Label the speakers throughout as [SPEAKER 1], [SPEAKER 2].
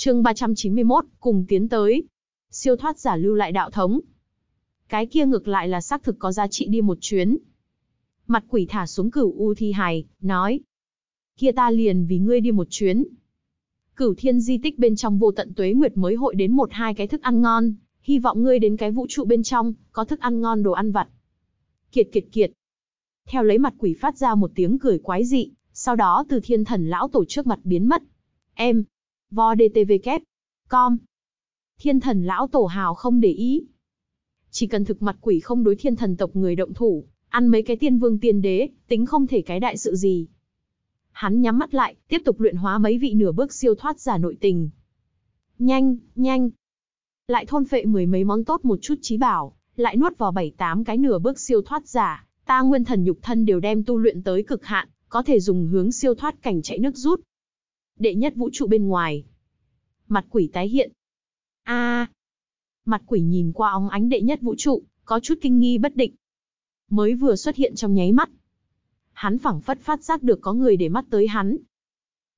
[SPEAKER 1] chương 391, cùng tiến tới. Siêu thoát giả lưu lại đạo thống. Cái kia ngược lại là xác thực có giá trị đi một chuyến. Mặt quỷ thả xuống cửu U thi hài, nói. Kia ta liền vì ngươi đi một chuyến. Cửu thiên di tích bên trong vô tận tuế nguyệt mới hội đến một hai cái thức ăn ngon. Hy vọng ngươi đến cái vũ trụ bên trong, có thức ăn ngon đồ ăn vặt. Kiệt kiệt kiệt. Theo lấy mặt quỷ phát ra một tiếng cười quái dị, sau đó từ thiên thần lão tổ trước mặt biến mất. Em, vo DTVK, com. Thiên thần lão tổ hào không để ý. Chỉ cần thực mặt quỷ không đối thiên thần tộc người động thủ, ăn mấy cái tiên vương tiên đế, tính không thể cái đại sự gì. Hắn nhắm mắt lại, tiếp tục luyện hóa mấy vị nửa bước siêu thoát giả nội tình. Nhanh, nhanh. Lại thôn phệ mười mấy món tốt một chút trí bảo, lại nuốt vào bảy tám cái nửa bước siêu thoát giả, ta nguyên thần nhục thân đều đem tu luyện tới cực hạn, có thể dùng hướng siêu thoát cảnh chạy nước rút, đệ nhất vũ trụ bên ngoài. Mặt quỷ tái hiện. a Mặt quỷ nhìn qua óng ánh đệ nhất vũ trụ, có chút kinh nghi bất định. Mới vừa xuất hiện trong nháy mắt. Hắn phảng phất phát giác được có người để mắt tới hắn.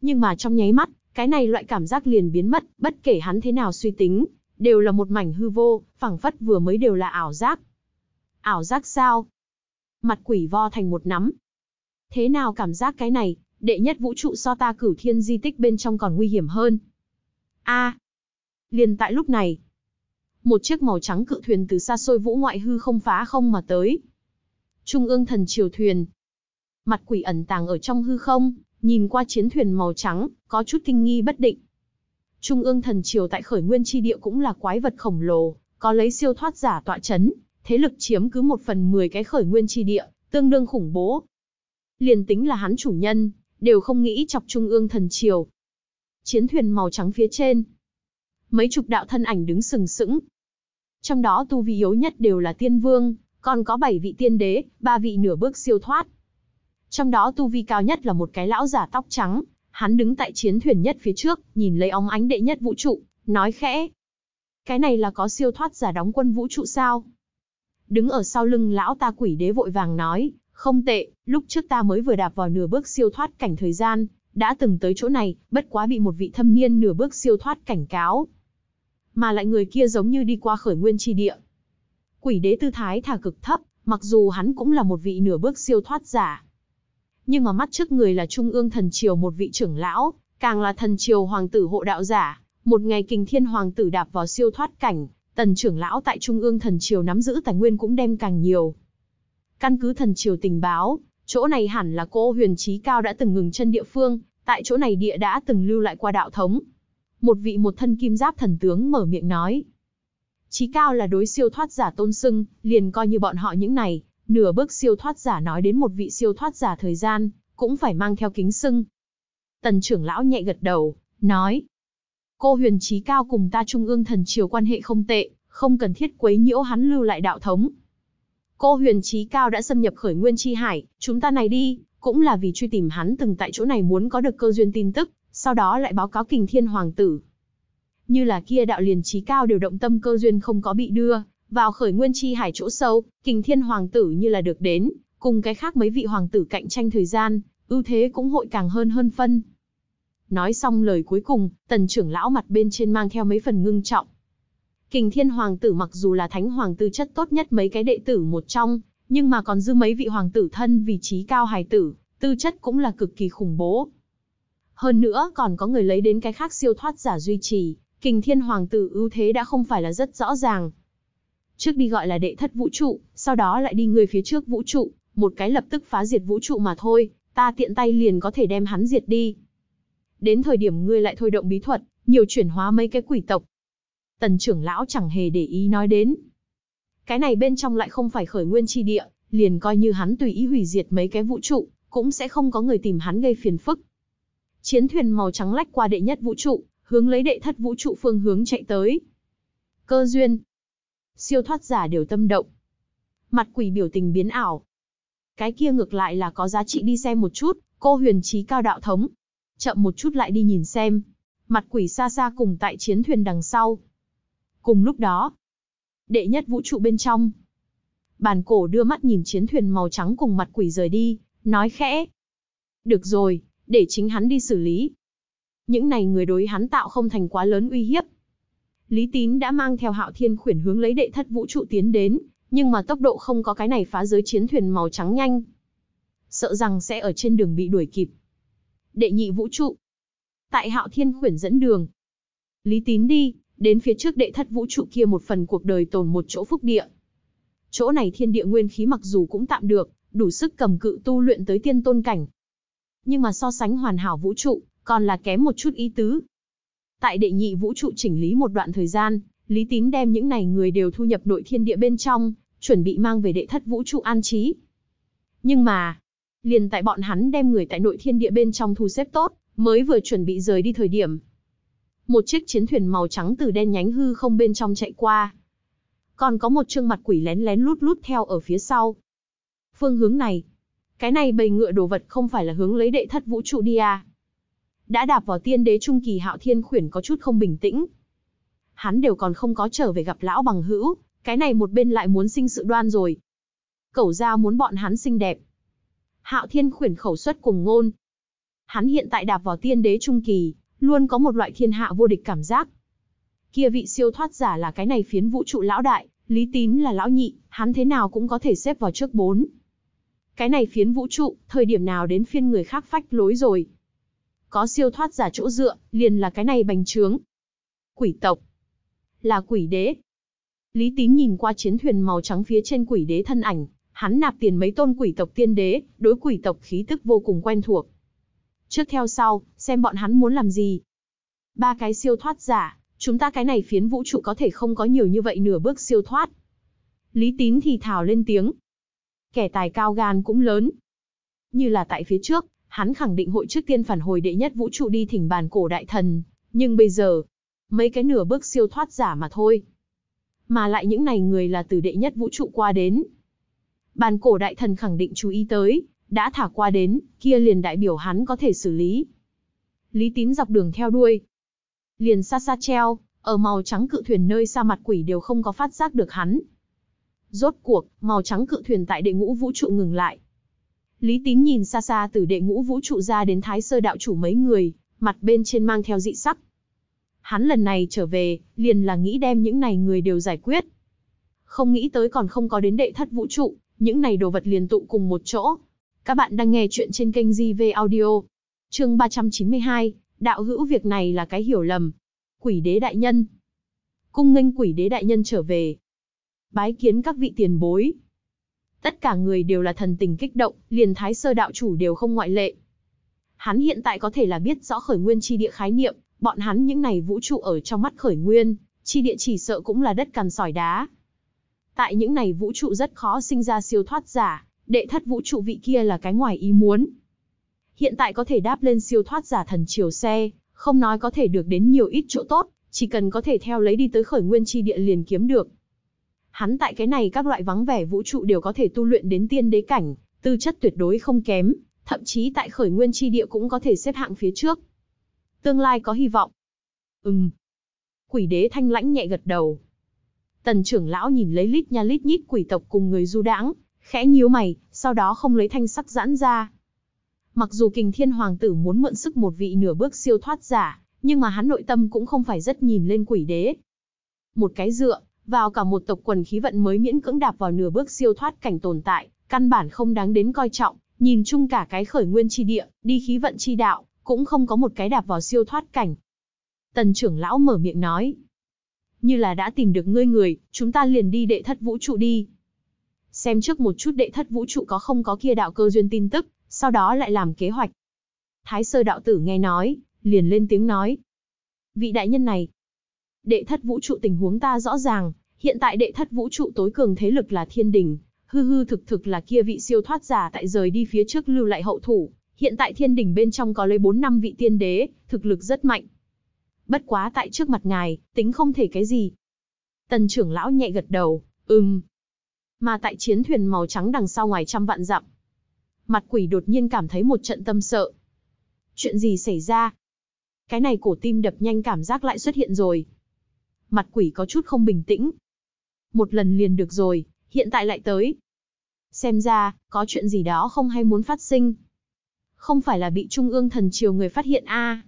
[SPEAKER 1] Nhưng mà trong nháy mắt, cái này loại cảm giác liền biến mất, bất kể hắn thế nào suy tính, đều là một mảnh hư vô, phảng phất vừa mới đều là ảo giác. Ảo giác sao? Mặt quỷ vo thành một nắm. Thế nào cảm giác cái này, đệ nhất vũ trụ so ta cửu thiên di tích bên trong còn nguy hiểm hơn. A. liền tại lúc này, một chiếc màu trắng cự thuyền từ xa xôi vũ ngoại hư không phá không mà tới. Trung ương thần triều thuyền. Mặt quỷ ẩn tàng ở trong hư không, nhìn qua chiến thuyền màu trắng, có chút kinh nghi bất định. Trung ương thần triều tại khởi nguyên chi địa cũng là quái vật khổng lồ, có lấy siêu thoát giả tọa chấn, thế lực chiếm cứ một phần mười cái khởi nguyên chi địa, tương đương khủng bố. Liền tính là hắn chủ nhân, đều không nghĩ chọc trung ương thần triều. Chiến thuyền màu trắng phía trên, mấy chục đạo thân ảnh đứng sừng sững. Trong đó tu vi yếu nhất đều là tiên vương, còn có bảy vị tiên đế, ba vị nửa bước siêu thoát. Trong đó tu vi cao nhất là một cái lão giả tóc trắng, hắn đứng tại chiến thuyền nhất phía trước, nhìn lấy óng ánh đệ nhất vũ trụ, nói khẽ. Cái này là có siêu thoát giả đóng quân vũ trụ sao? Đứng ở sau lưng lão ta quỷ đế vội vàng nói, không tệ, lúc trước ta mới vừa đạp vào nửa bước siêu thoát cảnh thời gian, đã từng tới chỗ này, bất quá bị một vị thâm niên nửa bước siêu thoát cảnh cáo. Mà lại người kia giống như đi qua khởi nguyên tri địa. Quỷ đế tư thái thả cực thấp, mặc dù hắn cũng là một vị nửa bước siêu thoát giả. Nhưng mà mắt trước người là trung ương thần triều một vị trưởng lão, càng là thần triều hoàng tử hộ đạo giả. Một ngày kình thiên hoàng tử đạp vào siêu thoát cảnh, tần trưởng lão tại trung ương thần triều nắm giữ tài nguyên cũng đem càng nhiều, Căn cứ thần triều tình báo, chỗ này hẳn là cô huyền trí cao đã từng ngừng chân địa phương, tại chỗ này địa đã từng lưu lại qua đạo thống. Một vị một thân kim giáp thần tướng mở miệng nói. Trí cao là đối siêu thoát giả tôn sưng, liền coi như bọn họ những này, nửa bước siêu thoát giả nói đến một vị siêu thoát giả thời gian, cũng phải mang theo kính sưng. Tần trưởng lão nhẹ gật đầu, nói. Cô huyền trí cao cùng ta trung ương thần triều quan hệ không tệ, không cần thiết quấy nhiễu hắn lưu lại đạo thống, Cô huyền trí cao đã xâm nhập khởi nguyên chi hải, chúng ta này đi, cũng là vì truy tìm hắn từng tại chỗ này muốn có được cơ duyên tin tức, sau đó lại báo cáo kình thiên hoàng tử. Như là kia đạo liền trí cao điều động tâm cơ duyên không có bị đưa, vào khởi nguyên chi hải chỗ sâu, kình thiên hoàng tử như là được đến, cùng cái khác mấy vị hoàng tử cạnh tranh thời gian, ưu thế cũng hội càng hơn hơn phân. Nói xong lời cuối cùng, tần trưởng lão mặt bên trên mang theo mấy phần ngưng trọng. Kình Thiên Hoàng tử mặc dù là thánh hoàng tư chất tốt nhất mấy cái đệ tử một trong, nhưng mà còn dư mấy vị hoàng tử thân vị trí cao hài tử, tư chất cũng là cực kỳ khủng bố. Hơn nữa còn có người lấy đến cái khác siêu thoát giả duy trì, Kình Thiên Hoàng tử ưu thế đã không phải là rất rõ ràng. Trước đi gọi là đệ thất vũ trụ, sau đó lại đi người phía trước vũ trụ, một cái lập tức phá diệt vũ trụ mà thôi, ta tiện tay liền có thể đem hắn diệt đi. Đến thời điểm ngươi lại thôi động bí thuật, nhiều chuyển hóa mấy cái quỷ tộc, Tần trưởng lão chẳng hề để ý nói đến. Cái này bên trong lại không phải khởi nguyên chi địa, liền coi như hắn tùy ý hủy diệt mấy cái vũ trụ, cũng sẽ không có người tìm hắn gây phiền phức. Chiến thuyền màu trắng lách qua đệ nhất vũ trụ, hướng lấy đệ thất vũ trụ phương hướng chạy tới. Cơ duyên. Siêu thoát giả đều tâm động. Mặt quỷ biểu tình biến ảo. Cái kia ngược lại là có giá trị đi xem một chút, cô huyền trí cao đạo thống. Chậm một chút lại đi nhìn xem. Mặt quỷ xa xa cùng tại chiến thuyền đằng sau, Cùng lúc đó, đệ nhất vũ trụ bên trong. Bàn cổ đưa mắt nhìn chiến thuyền màu trắng cùng mặt quỷ rời đi, nói khẽ. Được rồi, để chính hắn đi xử lý. Những này người đối hắn tạo không thành quá lớn uy hiếp. Lý Tín đã mang theo hạo thiên khuyển hướng lấy đệ thất vũ trụ tiến đến, nhưng mà tốc độ không có cái này phá giới chiến thuyền màu trắng nhanh. Sợ rằng sẽ ở trên đường bị đuổi kịp. Đệ nhị vũ trụ. Tại hạo thiên khuyển dẫn đường. Lý Tín đi, Đến phía trước đệ thất vũ trụ kia một phần cuộc đời tồn một chỗ phúc địa. Chỗ này thiên địa nguyên khí mặc dù cũng tạm được, đủ sức cầm cự tu luyện tới tiên tôn cảnh. Nhưng mà so sánh hoàn hảo vũ trụ, còn là kém một chút ý tứ. Tại đệ nhị vũ trụ chỉnh lý một đoạn thời gian, Lý Tín đem những này người đều thu nhập nội thiên địa bên trong, chuẩn bị mang về đệ thất vũ trụ an trí. Nhưng mà, liền tại bọn hắn đem người tại nội thiên địa bên trong thu xếp tốt, mới vừa chuẩn bị rời đi thời điểm, một chiếc chiến thuyền màu trắng từ đen nhánh hư không bên trong chạy qua. Còn có một trương mặt quỷ lén lén lút lút theo ở phía sau. Phương hướng này, cái này bầy ngựa đồ vật không phải là hướng lấy đệ thất vũ trụ đi à. Đã đạp vào tiên đế trung kỳ hạo thiên khuyển có chút không bình tĩnh. Hắn đều còn không có trở về gặp lão bằng hữu, cái này một bên lại muốn sinh sự đoan rồi. Cẩu ra muốn bọn hắn xinh đẹp. Hạo thiên khuyển khẩu xuất cùng ngôn. Hắn hiện tại đạp vào tiên đế trung kỳ, luôn có một loại thiên hạ vô địch cảm giác. Kia vị siêu thoát giả là cái này phiến vũ trụ lão đại, Lý Tín là lão nhị, hắn thế nào cũng có thể xếp vào trước bốn. Cái này phiến vũ trụ, thời điểm nào đến phiên người khác phách lối rồi. Có siêu thoát giả chỗ dựa, liền là cái này bành trướng. Quỷ tộc. Là quỷ đế. Lý Tín nhìn qua chiến thuyền màu trắng phía trên quỷ đế thân ảnh, hắn nạp tiền mấy tôn quỷ tộc tiên đế, đối quỷ tộc khí tức vô cùng quen thuộc. Trước theo sau, xem bọn hắn muốn làm gì. Ba cái siêu thoát giả, chúng ta cái này phiến vũ trụ có thể không có nhiều như vậy nửa bước siêu thoát. Lý tín thì thào lên tiếng. Kẻ tài cao gan cũng lớn. Như là tại phía trước, hắn khẳng định hội trước tiên phản hồi đệ nhất vũ trụ đi thỉnh bàn cổ đại thần. Nhưng bây giờ, mấy cái nửa bước siêu thoát giả mà thôi. Mà lại những này người là từ đệ nhất vũ trụ qua đến. Bàn cổ đại thần khẳng định chú ý tới, đã thả qua đến, kia liền đại biểu hắn có thể xử lý. Lý Tín dọc đường theo đuôi. Liền xa xa treo, ở màu trắng cự thuyền nơi xa mặt quỷ đều không có phát giác được hắn. Rốt cuộc, màu trắng cự thuyền tại đệ ngũ vũ trụ ngừng lại. Lý Tín nhìn xa xa từ đệ ngũ vũ trụ ra đến Thái Sơ đạo chủ mấy người, mặt bên trên mang theo dị sắc. Hắn lần này trở về, liền là nghĩ đem những này người đều giải quyết. Không nghĩ tới còn không có đến đệ thất vũ trụ, những này đồ vật liền tụ cùng một chỗ, các bạn đang nghe chuyện trên kênh GV Audio. Chương 392, đạo hữu việc này là cái hiểu lầm. Quỷ đế đại nhân. Cung nghênh quỷ đế đại nhân trở về. Bái kiến các vị tiền bối. Tất cả người đều là thần tình kích động, liền thái sơ đạo chủ đều không ngoại lệ. Hắn hiện tại có thể là biết rõ khởi nguyên chi địa khái niệm, bọn hắn những này vũ trụ ở trong mắt khởi nguyên, chi địa chỉ sợ cũng là đất cằn sỏi đá. Tại những này vũ trụ rất khó sinh ra siêu thoát giả, đệ thất vũ trụ vị kia là cái ngoài ý muốn. Hiện tại có thể đáp lên siêu thoát giả thần chiều xe, không nói có thể được đến nhiều ít chỗ tốt, chỉ cần có thể theo lấy đi tới khởi nguyên chi địa liền kiếm được. Hắn tại cái này các loại vắng vẻ vũ trụ đều có thể tu luyện đến tiên đế cảnh, tư chất tuyệt đối không kém, thậm chí tại khởi nguyên chi địa cũng có thể xếp hạng phía trước. Tương lai có hy vọng. Ừm. Quỷ đế thanh lãnh nhẹ gật đầu. Tần trưởng lão nhìn lấy lít nha lít nhít quỷ tộc cùng người du đãng, khẽ nhíu mày, sau đó không lấy thanh sắc giãn ra. Mặc dù kình thiên hoàng tử muốn mượn sức một vị nửa bước siêu thoát giả, nhưng mà hắn nội tâm cũng không phải rất nhìn lên quỷ đế. Một cái dựa, vào cả một tộc quần khí vận mới miễn cưỡng đạp vào nửa bước siêu thoát cảnh tồn tại, căn bản không đáng đến coi trọng, nhìn chung cả cái khởi nguyên chi địa, đi khí vận chi đạo, cũng không có một cái đạp vào siêu thoát cảnh. Tần trưởng lão mở miệng nói, như là đã tìm được ngươi người, chúng ta liền đi đệ thất vũ trụ đi xem trước một chút đệ thất vũ trụ có không có kia đạo cơ duyên tin tức, sau đó lại làm kế hoạch. Thái sơ đạo tử nghe nói, liền lên tiếng nói. Vị đại nhân này, đệ thất vũ trụ tình huống ta rõ ràng, hiện tại đệ thất vũ trụ tối cường thế lực là thiên đình, hư hư thực thực là kia vị siêu thoát giả tại rời đi phía trước lưu lại hậu thủ. Hiện tại thiên đình bên trong có lấy 4 năm vị tiên đế, thực lực rất mạnh. Bất quá tại trước mặt ngài, tính không thể cái gì. Tần trưởng lão nhẹ gật đầu, ừm, mà tại chiến thuyền màu trắng đằng sau ngoài trăm vạn dặm. Mặt quỷ đột nhiên cảm thấy một trận tâm sợ. Chuyện gì xảy ra? Cái này cổ tim đập nhanh cảm giác lại xuất hiện rồi. Mặt quỷ có chút không bình tĩnh. Một lần liền được rồi, hiện tại lại tới. Xem ra, có chuyện gì đó không hay muốn phát sinh. Không phải là bị Trung ương thần triều người phát hiện a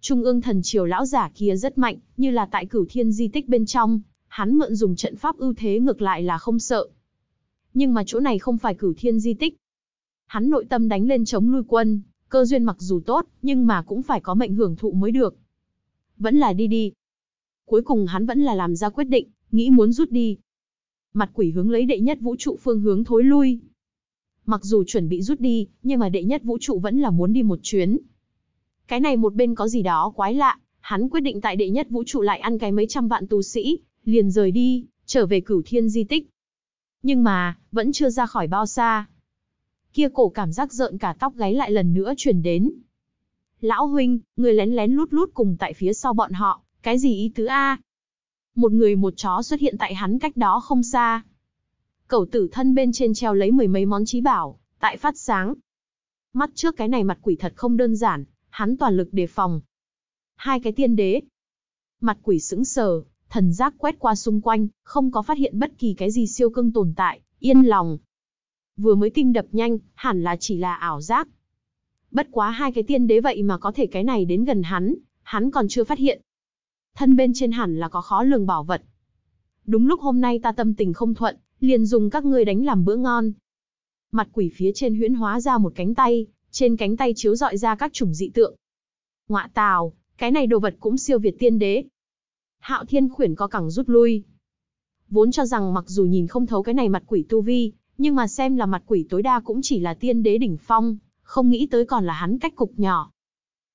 [SPEAKER 1] Trung ương thần triều lão giả kia rất mạnh, như là tại cửu thiên di tích bên trong, hắn mượn dùng trận pháp ưu thế ngược lại là không sợ. Nhưng mà chỗ này không phải cửu thiên di tích. Hắn nội tâm đánh lên chống lui quân, cơ duyên mặc dù tốt, nhưng mà cũng phải có mệnh hưởng thụ mới được. Vẫn là đi đi. Cuối cùng hắn vẫn là làm ra quyết định, nghĩ muốn rút đi. Mặt quỷ hướng lấy đệ nhất vũ trụ phương hướng thối lui. Mặc dù chuẩn bị rút đi, nhưng mà đệ nhất vũ trụ vẫn là muốn đi một chuyến. Cái này một bên có gì đó quái lạ, hắn quyết định tại đệ nhất vũ trụ lại ăn cái mấy trăm vạn tu sĩ, liền rời đi, trở về cửu thiên di tích. Nhưng mà, vẫn chưa ra khỏi bao xa. Kia cổ cảm giác rợn cả tóc gáy lại lần nữa chuyển đến. Lão huynh, người lén lén lút lút cùng tại phía sau bọn họ, cái gì ý tứ A? Một người một chó xuất hiện tại hắn cách đó không xa. Cẩu tử thân bên trên treo lấy mười mấy món trí bảo, tại phát sáng. Mắt trước cái này mặt quỷ thật không đơn giản, hắn toàn lực đề phòng. Hai cái tiên đế. Mặt quỷ sững sờ, thần giác quét qua xung quanh, không có phát hiện bất kỳ cái gì siêu cưng tồn tại, yên lòng. Vừa mới tim đập nhanh, hẳn là chỉ là ảo giác. Bất quá hai cái tiên đế vậy mà có thể cái này đến gần hắn, hắn còn chưa phát hiện. Thân bên trên hẳn là có khó lường bảo vật. Đúng lúc hôm nay ta tâm tình không thuận, liền dùng các ngươi đánh làm bữa ngon. Mặt quỷ phía trên huyễn hóa ra một cánh tay, trên cánh tay chiếu dọi ra các chủng dị tượng. Ngoạ tào, cái này đồ vật cũng siêu việt tiên đế, Hạo Thiên khuyển có cẳng rút lui. Vốn cho rằng mặc dù nhìn không thấu cái này mặt quỷ tu vi, nhưng mà xem là mặt quỷ tối đa cũng chỉ là tiên đế đỉnh phong, không nghĩ tới còn là hắn cách cục nhỏ.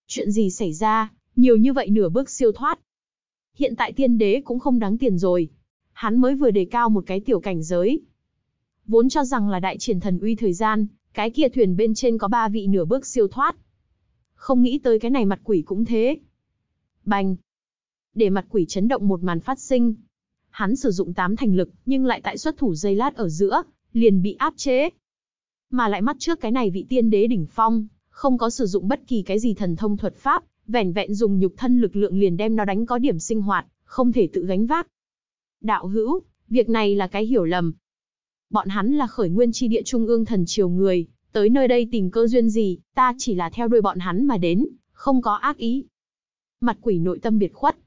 [SPEAKER 1] Chuyện gì xảy ra, nhiều như vậy nửa bước siêu thoát. Hiện tại tiên đế cũng không đáng tiền rồi. Hắn mới vừa đề cao một cái tiểu cảnh giới. Vốn cho rằng là đại triển thần uy thời gian, cái kia thuyền bên trên có ba vị nửa bước siêu thoát. Không nghĩ tới cái này mặt quỷ cũng thế. Bành, để mặt quỷ chấn động một màn phát sinh. Hắn sử dụng tám thành lực, nhưng lại tại xuất thủ dây lát ở giữa, liền bị áp chế. Mà lại mắt trước cái này vị tiên đế đỉnh phong, không có sử dụng bất kỳ cái gì thần thông thuật pháp, vẻn vẹn dùng nhục thân lực lượng liền đem nó đánh có điểm sinh hoạt, không thể tự gánh vác. Đạo hữu, việc này là cái hiểu lầm. Bọn hắn là khởi nguyên chi địa trung ương thần triều người, tới nơi đây tìm cơ duyên gì, ta chỉ là theo đuôi bọn hắn mà đến, không có ác ý. Mặt quỷ nội tâm biệt khuất,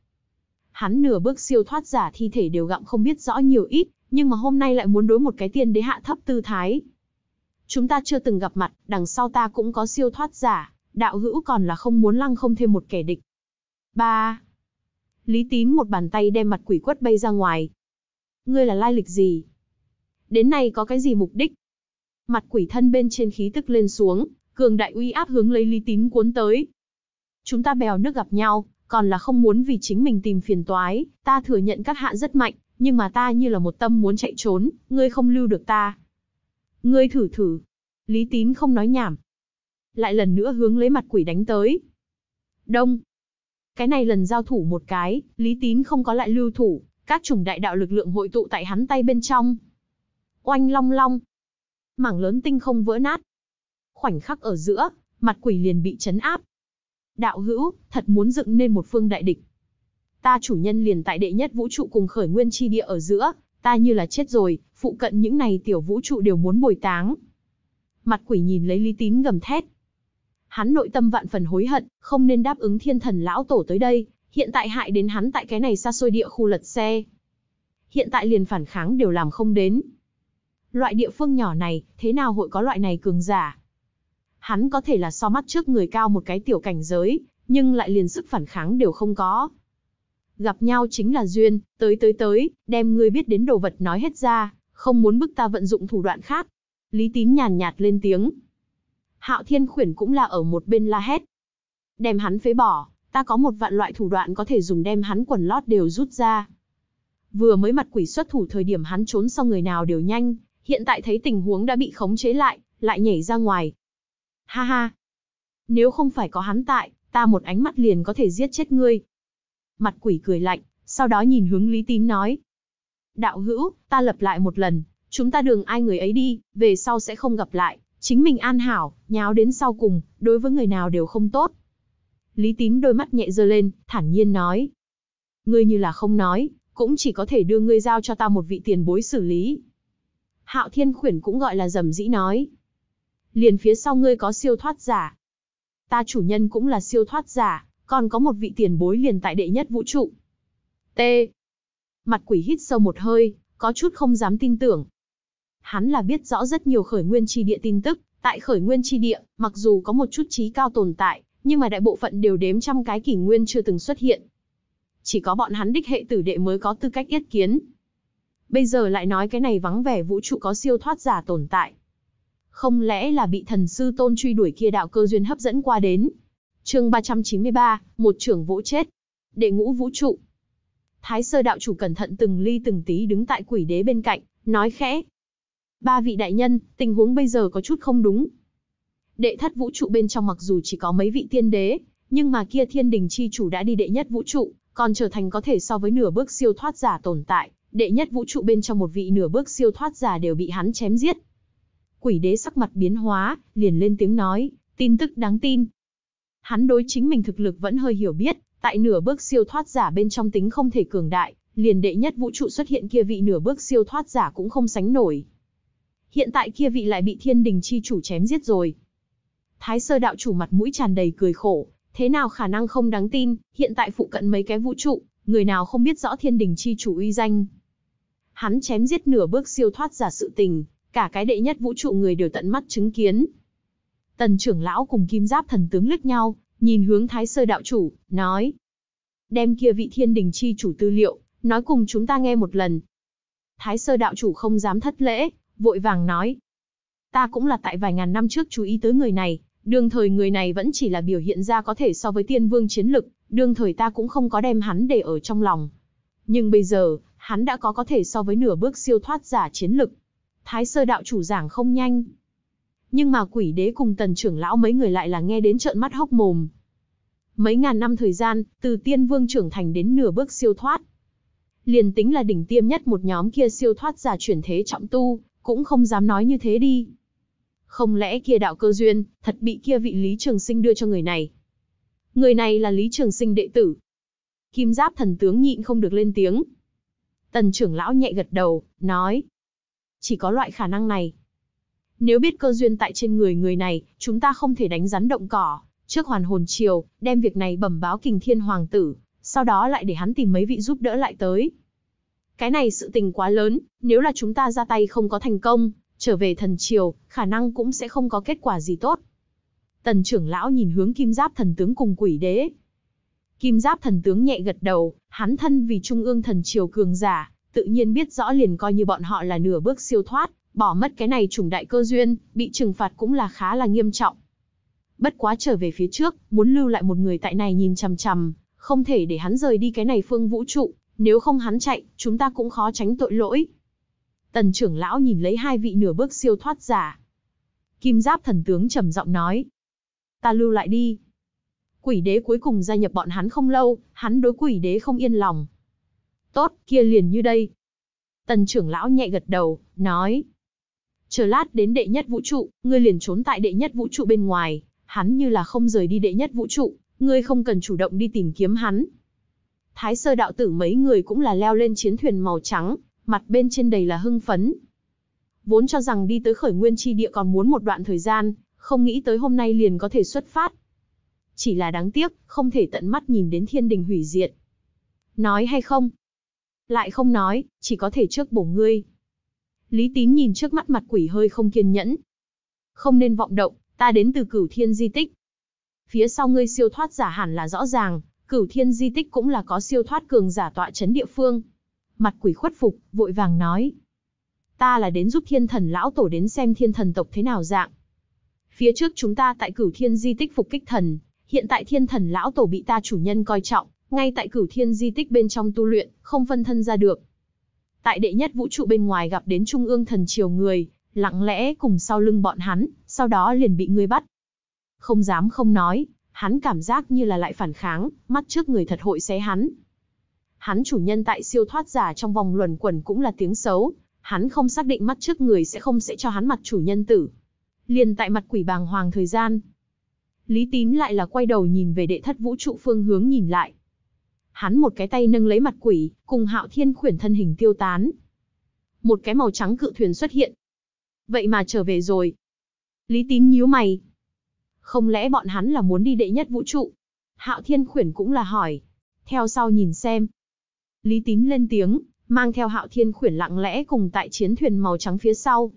[SPEAKER 1] hắn nửa bước siêu thoát giả thi thể đều gặm không biết rõ nhiều ít, nhưng mà hôm nay lại muốn đối một cái tiên đế hạ thấp tư thái. Chúng ta chưa từng gặp mặt, đằng sau ta cũng có siêu thoát giả, đạo hữu còn là không muốn lăng không thêm một kẻ địch. 3. Lý Tín một bàn tay đem mặt quỷ quất bay ra ngoài. Ngươi là lai lịch gì? Đến nay có cái gì mục đích? Mặt quỷ thân bên trên khí tức lên xuống, cường đại uy áp hướng lấy Lý Tín cuốn tới. Chúng ta bèo nước gặp nhau, còn là không muốn vì chính mình tìm phiền toái, ta thừa nhận các hạ rất mạnh, nhưng mà ta như là một tâm muốn chạy trốn, ngươi không lưu được ta. Ngươi thử thử. Lý Tín không nói nhảm. Lại lần nữa hướng lấy mặt quỷ đánh tới. Đông. Cái này lần giao thủ một cái, Lý Tín không có lại lưu thủ, các chủng đại đạo lực lượng hội tụ tại hắn tay bên trong. Oanh long long. Mảng lớn tinh không vỡ nát. Khoảnh khắc ở giữa, mặt quỷ liền bị chấn áp, đạo hữu, thật muốn dựng nên một phương đại địch. Ta chủ nhân liền tại đệ nhất vũ trụ cùng khởi nguyên chi địa ở giữa, ta như là chết rồi, phụ cận những này tiểu vũ trụ đều muốn bồi táng. Mặt quỷ nhìn lấy Lý Tín gầm thét. Hắn nội tâm vạn phần hối hận, không nên đáp ứng thiên thần lão tổ tới đây, hiện tại hại đến hắn tại cái này xa xôi địa khu lật xe. Hiện tại liền phản kháng đều làm không đến. Loại địa phương nhỏ này, thế nào hội có loại này cường giả? hắn có thể là so mắt trước người cao một cái tiểu cảnh giới, nhưng lại liền sức phản kháng đều không có. Gặp nhau chính là duyên, tới tới tới, đem ngươi biết đến đồ vật nói hết ra, không muốn bức ta vận dụng thủ đoạn khác. Lý tín nhàn nhạt lên tiếng. Hạo thiên khuyển cũng là ở một bên la hét. Đem hắn phế bỏ, ta có một vạn loại thủ đoạn có thể dùng đem hắn quần lót đều rút ra. Vừa mới mặt quỷ xuất thủ thời điểm hắn trốn sau người nào đều nhanh, hiện tại thấy tình huống đã bị khống chế lại, lại nhảy ra ngoài, Ha ha! Nếu không phải có hắn tại, ta một ánh mắt liền có thể giết chết ngươi. Mặt quỷ cười lạnh, sau đó nhìn hướng Lý Tín nói. Đạo hữu, ta lập lại một lần, chúng ta đường ai người ấy đi, về sau sẽ không gặp lại, chính mình an hảo, nháo đến sau cùng, đối với người nào đều không tốt. Lý Tín đôi mắt nhẹ dơ lên, thản nhiên nói. Ngươi như là không nói, cũng chỉ có thể đưa ngươi giao cho ta một vị tiền bối xử lý. Hạo Thiên Khuyển cũng gọi là dầm dĩ nói liền phía sau ngươi có siêu thoát giả. Ta chủ nhân cũng là siêu thoát giả, còn có một vị tiền bối liền tại đệ nhất vũ trụ. T. Mặt quỷ hít sâu một hơi, có chút không dám tin tưởng. Hắn là biết rõ rất nhiều khởi nguyên tri địa tin tức, tại khởi nguyên tri địa, mặc dù có một chút trí cao tồn tại, nhưng mà đại bộ phận đều đếm trăm cái kỷ nguyên chưa từng xuất hiện. Chỉ có bọn hắn đích hệ tử đệ mới có tư cách yết kiến. Bây giờ lại nói cái này vắng vẻ vũ trụ có siêu thoát giả tồn tại không lẽ là bị thần sư tôn truy đuổi kia đạo cơ duyên hấp dẫn qua đến. chương 393, một trưởng vỗ chết. Đệ ngũ vũ trụ. Thái sơ đạo chủ cẩn thận từng ly từng tí đứng tại quỷ đế bên cạnh, nói khẽ. Ba vị đại nhân, tình huống bây giờ có chút không đúng. Đệ thất vũ trụ bên trong mặc dù chỉ có mấy vị tiên đế, nhưng mà kia thiên đình chi chủ đã đi đệ nhất vũ trụ, còn trở thành có thể so với nửa bước siêu thoát giả tồn tại. Đệ nhất vũ trụ bên trong một vị nửa bước siêu thoát giả đều bị hắn chém giết, Quỷ đế sắc mặt biến hóa, liền lên tiếng nói, tin tức đáng tin. Hắn đối chính mình thực lực vẫn hơi hiểu biết, tại nửa bước siêu thoát giả bên trong tính không thể cường đại, liền đệ nhất vũ trụ xuất hiện kia vị nửa bước siêu thoát giả cũng không sánh nổi. Hiện tại kia vị lại bị thiên đình chi chủ chém giết rồi. Thái sơ đạo chủ mặt mũi tràn đầy cười khổ, thế nào khả năng không đáng tin, hiện tại phụ cận mấy cái vũ trụ, người nào không biết rõ thiên đình chi chủ uy danh. Hắn chém giết nửa bước siêu thoát giả sự tình, Cả cái đệ nhất vũ trụ người đều tận mắt chứng kiến. Tần trưởng lão cùng kim giáp thần tướng lướt nhau, nhìn hướng thái sơ đạo chủ, nói. Đem kia vị thiên đình chi chủ tư liệu, nói cùng chúng ta nghe một lần. Thái sơ đạo chủ không dám thất lễ, vội vàng nói. Ta cũng là tại vài ngàn năm trước chú ý tới người này, đương thời người này vẫn chỉ là biểu hiện ra có thể so với tiên vương chiến lực, đương thời ta cũng không có đem hắn để ở trong lòng. Nhưng bây giờ, hắn đã có có thể so với nửa bước siêu thoát giả chiến lực, Thái sơ đạo chủ giảng không nhanh. Nhưng mà quỷ đế cùng tần trưởng lão mấy người lại là nghe đến trợn mắt hốc mồm. Mấy ngàn năm thời gian, từ tiên vương trưởng thành đến nửa bước siêu thoát. Liền tính là đỉnh tiêm nhất một nhóm kia siêu thoát giả chuyển thế trọng tu, cũng không dám nói như thế đi. Không lẽ kia đạo cơ duyên, thật bị kia vị Lý Trường Sinh đưa cho người này. Người này là Lý Trường Sinh đệ tử. Kim giáp thần tướng nhịn không được lên tiếng. Tần trưởng lão nhẹ gật đầu, nói, chỉ có loại khả năng này. Nếu biết cơ duyên tại trên người người này, chúng ta không thể đánh rắn động cỏ, trước hoàn hồn chiều, đem việc này bẩm báo kình thiên hoàng tử, sau đó lại để hắn tìm mấy vị giúp đỡ lại tới. Cái này sự tình quá lớn, nếu là chúng ta ra tay không có thành công, trở về thần triều, khả năng cũng sẽ không có kết quả gì tốt. Tần trưởng lão nhìn hướng kim giáp thần tướng cùng quỷ đế. Kim giáp thần tướng nhẹ gật đầu, hắn thân vì trung ương thần triều cường giả, tự nhiên biết rõ liền coi như bọn họ là nửa bước siêu thoát, bỏ mất cái này trùng đại cơ duyên, bị trừng phạt cũng là khá là nghiêm trọng. Bất quá trở về phía trước, muốn lưu lại một người tại này nhìn chằm chằm, không thể để hắn rời đi cái này phương vũ trụ, nếu không hắn chạy, chúng ta cũng khó tránh tội lỗi. Tần trưởng lão nhìn lấy hai vị nửa bước siêu thoát giả. Kim giáp thần tướng trầm giọng nói. Ta lưu lại đi. Quỷ đế cuối cùng gia nhập bọn hắn không lâu, hắn đối quỷ đế không yên lòng, Tốt, kia liền như đây. Tần trưởng lão nhẹ gật đầu, nói. Chờ lát đến đệ nhất vũ trụ, ngươi liền trốn tại đệ nhất vũ trụ bên ngoài, hắn như là không rời đi đệ nhất vũ trụ, ngươi không cần chủ động đi tìm kiếm hắn. Thái sơ đạo tử mấy người cũng là leo lên chiến thuyền màu trắng, mặt bên trên đầy là hưng phấn. Vốn cho rằng đi tới khởi nguyên chi địa còn muốn một đoạn thời gian, không nghĩ tới hôm nay liền có thể xuất phát. Chỉ là đáng tiếc, không thể tận mắt nhìn đến thiên đình hủy diệt. Nói hay không, lại không nói, chỉ có thể trước bổ ngươi. Lý Tín nhìn trước mắt mặt quỷ hơi không kiên nhẫn. Không nên vọng động, ta đến từ cửu thiên di tích. Phía sau ngươi siêu thoát giả hẳn là rõ ràng, cửu thiên di tích cũng là có siêu thoát cường giả tọa chấn địa phương. Mặt quỷ khuất phục, vội vàng nói. Ta là đến giúp thiên thần lão tổ đến xem thiên thần tộc thế nào dạng. Phía trước chúng ta tại cửu thiên di tích phục kích thần, hiện tại thiên thần lão tổ bị ta chủ nhân coi trọng, ngay tại cửu thiên di tích bên trong tu luyện, không phân thân ra được. Tại đệ nhất vũ trụ bên ngoài gặp đến trung ương thần triều người, lặng lẽ cùng sau lưng bọn hắn, sau đó liền bị người bắt. Không dám không nói, hắn cảm giác như là lại phản kháng, mắt trước người thật hội xé hắn. Hắn chủ nhân tại siêu thoát giả trong vòng luẩn quẩn cũng là tiếng xấu, hắn không xác định mắt trước người sẽ không sẽ cho hắn mặt chủ nhân tử. Liền tại mặt quỷ bàng hoàng thời gian. Lý tín lại là quay đầu nhìn về đệ thất vũ trụ phương hướng nhìn lại, hắn một cái tay nâng lấy mặt quỷ, cùng Hạo Thiên khuyển thân hình tiêu tán. Một cái màu trắng cự thuyền xuất hiện. Vậy mà trở về rồi. Lý Tín nhíu mày. Không lẽ bọn hắn là muốn đi đệ nhất vũ trụ? Hạo Thiên khuyển cũng là hỏi. Theo sau nhìn xem. Lý Tín lên tiếng, mang theo Hạo Thiên khuyển lặng lẽ cùng tại chiến thuyền màu trắng phía sau.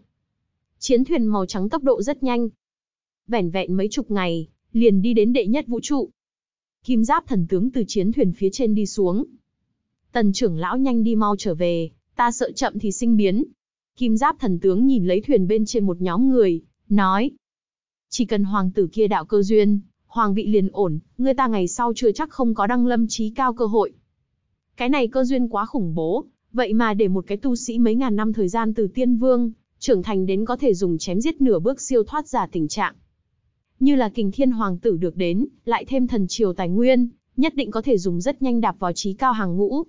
[SPEAKER 1] Chiến thuyền màu trắng tốc độ rất nhanh. Vẻn vẹn mấy chục ngày, liền đi đến đệ nhất vũ trụ kim giáp thần tướng từ chiến thuyền phía trên đi xuống. Tần trưởng lão nhanh đi mau trở về, ta sợ chậm thì sinh biến. Kim giáp thần tướng nhìn lấy thuyền bên trên một nhóm người, nói. Chỉ cần hoàng tử kia đạo cơ duyên, hoàng vị liền ổn, người ta ngày sau chưa chắc không có đăng lâm trí cao cơ hội. Cái này cơ duyên quá khủng bố, vậy mà để một cái tu sĩ mấy ngàn năm thời gian từ tiên vương, trưởng thành đến có thể dùng chém giết nửa bước siêu thoát giả tình trạng, như là kình thiên hoàng tử được đến, lại thêm thần triều tài nguyên, nhất định có thể dùng rất nhanh đạp vào trí cao hàng ngũ.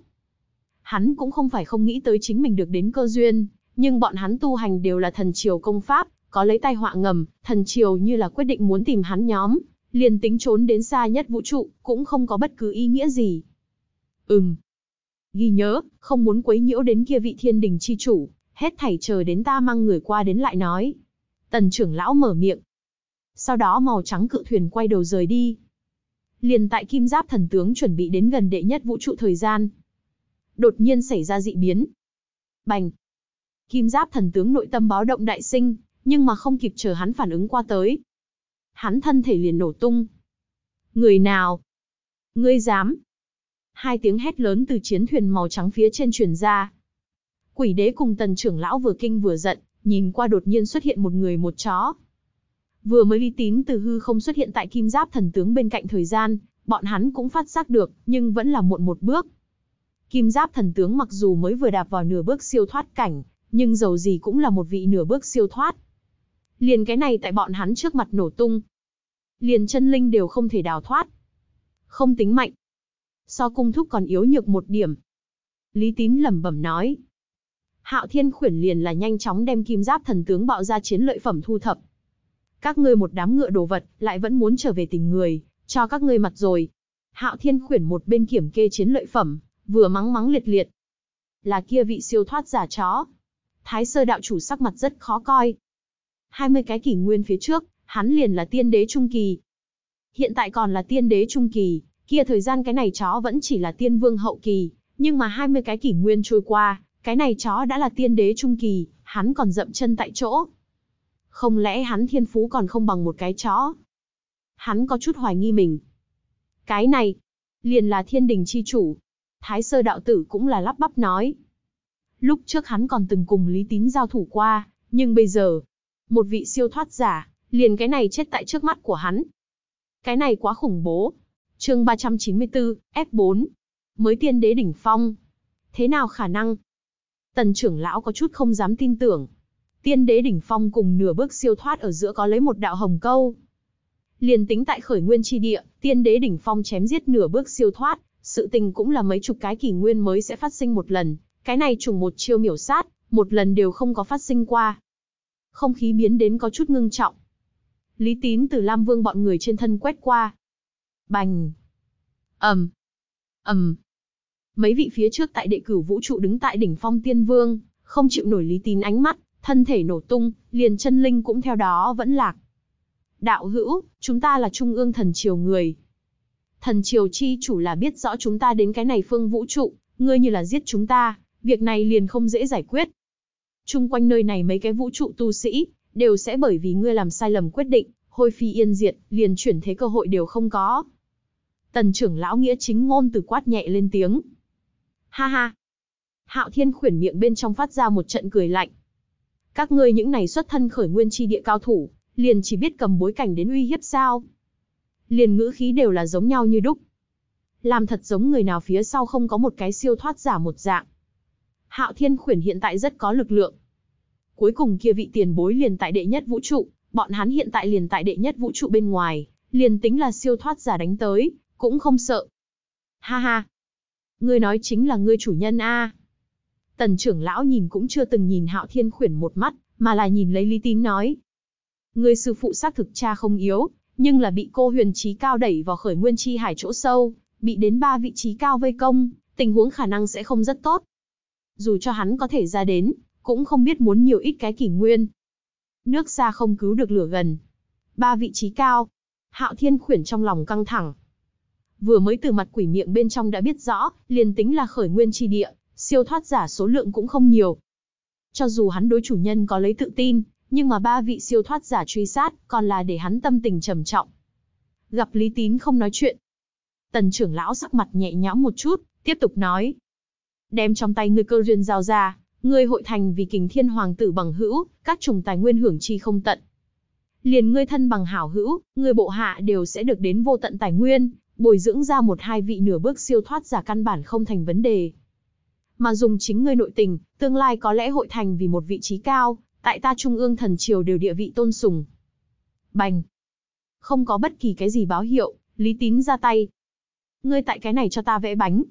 [SPEAKER 1] Hắn cũng không phải không nghĩ tới chính mình được đến cơ duyên, nhưng bọn hắn tu hành đều là thần triều công pháp, có lấy tai họa ngầm, thần triều như là quyết định muốn tìm hắn nhóm, liền tính trốn đến xa nhất vũ trụ, cũng không có bất cứ ý nghĩa gì. Ừm. Ghi nhớ, không muốn quấy nhiễu đến kia vị thiên đình chi chủ, hết thảy chờ đến ta mang người qua đến lại nói. Tần trưởng lão mở miệng, sau đó màu trắng cự thuyền quay đầu rời đi. Liền tại kim giáp thần tướng chuẩn bị đến gần đệ nhất vũ trụ thời gian. Đột nhiên xảy ra dị biến. Bành! Kim giáp thần tướng nội tâm báo động đại sinh, nhưng mà không kịp chờ hắn phản ứng qua tới. Hắn thân thể liền nổ tung. Người nào? Ngươi dám? Hai tiếng hét lớn từ chiến thuyền màu trắng phía trên truyền ra. Quỷ đế cùng tần trưởng lão vừa kinh vừa giận, nhìn qua đột nhiên xuất hiện một người một chó, Vừa mới uy tín từ hư không xuất hiện tại kim giáp thần tướng bên cạnh thời gian, bọn hắn cũng phát giác được, nhưng vẫn là muộn một bước. Kim giáp thần tướng mặc dù mới vừa đạp vào nửa bước siêu thoát cảnh, nhưng dầu gì cũng là một vị nửa bước siêu thoát. Liền cái này tại bọn hắn trước mặt nổ tung. Liền chân linh đều không thể đào thoát. Không tính mạnh. So cung thúc còn yếu nhược một điểm. Lý tín lẩm bẩm nói. Hạo thiên khuyển liền là nhanh chóng đem kim giáp thần tướng bạo ra chiến lợi phẩm thu thập, các ngươi một đám ngựa đồ vật, lại vẫn muốn trở về tình người, cho các ngươi mặt rồi. Hạo Thiên khuyển một bên kiểm kê chiến lợi phẩm, vừa mắng mắng liệt liệt. Là kia vị siêu thoát giả chó. Thái sơ đạo chủ sắc mặt rất khó coi. 20 cái kỷ nguyên phía trước, hắn liền là tiên đế trung kỳ. Hiện tại còn là tiên đế trung kỳ, kia thời gian cái này chó vẫn chỉ là tiên vương hậu kỳ, nhưng mà 20 cái kỷ nguyên trôi qua, cái này chó đã là tiên đế trung kỳ, hắn còn dậm chân tại chỗ, không lẽ hắn thiên phú còn không bằng một cái chó? Hắn có chút hoài nghi mình. Cái này, liền là thiên đình chi chủ. Thái sơ đạo tử cũng là lắp bắp nói. Lúc trước hắn còn từng cùng Lý Tín giao thủ qua, nhưng bây giờ, một vị siêu thoát giả, liền cái này chết tại trước mắt của hắn. Cái này quá khủng bố. Chương 394, F4. Mới tiên đế đỉnh phong. Thế nào khả năng? Tần trưởng lão có chút không dám tin tưởng tiên đế đỉnh phong cùng nửa bước siêu thoát ở giữa có lấy một đạo hồng câu. Liền tính tại khởi nguyên chi địa, tiên đế đỉnh phong chém giết nửa bước siêu thoát, sự tình cũng là mấy chục cái kỷ nguyên mới sẽ phát sinh một lần, cái này trùng một chiêu miểu sát, một lần đều không có phát sinh qua. Không khí biến đến có chút ngưng trọng. Lý Tín từ Lam Vương bọn người trên thân quét qua. Bành. Ầm. Ầm. Mấy vị phía trước tại đệ cửu vũ trụ đứng tại đỉnh phong tiên vương, không chịu nổi Lý Tín ánh mắt, thân thể nổ tung, liền chân linh cũng theo đó vẫn lạc. Đạo hữu, chúng ta là trung ương thần triều người. Thần triều chi chủ là biết rõ chúng ta đến cái này phương vũ trụ, ngươi như là giết chúng ta, việc này liền không dễ giải quyết. Trung quanh nơi này mấy cái vũ trụ tu sĩ, đều sẽ bởi vì ngươi làm sai lầm quyết định, hôi phi yên diệt, liền chuyển thế cơ hội đều không có. Tần trưởng lão nghĩa chính ngôn từ quát nhẹ lên tiếng. Ha ha. Hạo Thiên khuyển miệng bên trong phát ra một trận cười lạnh, các ngươi những này xuất thân khởi nguyên chi địa cao thủ, liền chỉ biết cầm bối cảnh đến uy hiếp sao? Liền ngữ khí đều là giống nhau như đúc. Làm thật giống người nào phía sau không có một cái siêu thoát giả một dạng. Hạo Thiên Khuyển hiện tại rất có lực lượng. Cuối cùng kia vị tiền bối liền tại đệ nhất vũ trụ, bọn hắn hiện tại liền tại đệ nhất vũ trụ bên ngoài, liền tính là siêu thoát giả đánh tới, cũng không sợ. Ha ha, ngươi nói chính là ngươi chủ nhân a. Tần trưởng lão nhìn cũng chưa từng nhìn Hạo Thiên Khuyển một mắt, mà là nhìn lấy Lý Tín nói. Người sư phụ xác thực cha không yếu, nhưng là bị cô huyền trí cao đẩy vào khởi nguyên chi hải chỗ sâu, bị đến ba vị trí cao vây công, tình huống khả năng sẽ không rất tốt. Dù cho hắn có thể ra đến, cũng không biết muốn nhiều ít cái kỷ nguyên. Nước xa không cứu được lửa gần. Ba vị trí cao. Hạo Thiên Khuyển trong lòng căng thẳng. Vừa mới từ mặt quỷ miệng bên trong đã biết rõ, liền tính là khởi nguyên chi địa, siêu thoát giả số lượng cũng không nhiều. Cho dù hắn đối chủ nhân có lấy tự tin, nhưng mà ba vị siêu thoát giả truy sát còn là để hắn tâm tình trầm trọng. Gặp Lý Tín không nói chuyện. Tần trưởng lão sắc mặt nhẹ nhõm một chút, tiếp tục nói. Đem trong tay ngươi cơ duyên giao ra, ngươi hội thành vì kình thiên hoàng tử bằng hữu, các trùng tài nguyên hưởng chi không tận. Liền ngươi thân bằng hảo hữu, người bộ hạ đều sẽ được đến vô tận tài nguyên, bồi dưỡng ra một hai vị nửa bước siêu thoát giả căn bản không thành vấn đề mà dùng chính ngươi nội tình, tương lai có lẽ hội thành vì một vị trí cao, tại ta trung ương thần triều đều địa vị tôn sùng. Bành! Không có bất kỳ cái gì báo hiệu, Lý Tín ra tay. Ngươi tại cái này cho ta vẽ bánh.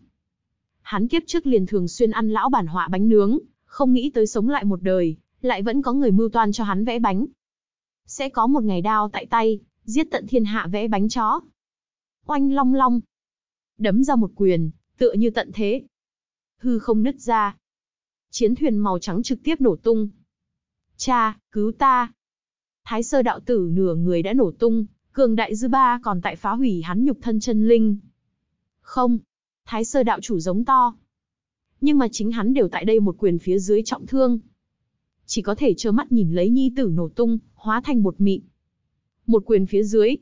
[SPEAKER 1] Hắn kiếp trước liền thường xuyên ăn lão bản họa bánh nướng, không nghĩ tới sống lại một đời, lại vẫn có người mưu toan cho hắn vẽ bánh. Sẽ có một ngày đao tại tay, giết tận thiên hạ vẽ bánh chó. Oanh long long. Đấm ra một quyền, tựa như tận thế, hư không nứt ra. Chiến thuyền màu trắng trực tiếp nổ tung. Cha, cứu ta! Thái sơ đạo tử nửa người đã nổ tung, cường đại dư ba còn tại phá hủy hắn nhục thân chân linh. Không! Thái sơ đạo chủ giống to. Nhưng mà chính hắn đều tại đây một quyền phía dưới trọng thương. Chỉ có thể trơ mắt nhìn lấy nhi tử nổ tung, hóa thành bột mịn. Một quyền phía dưới.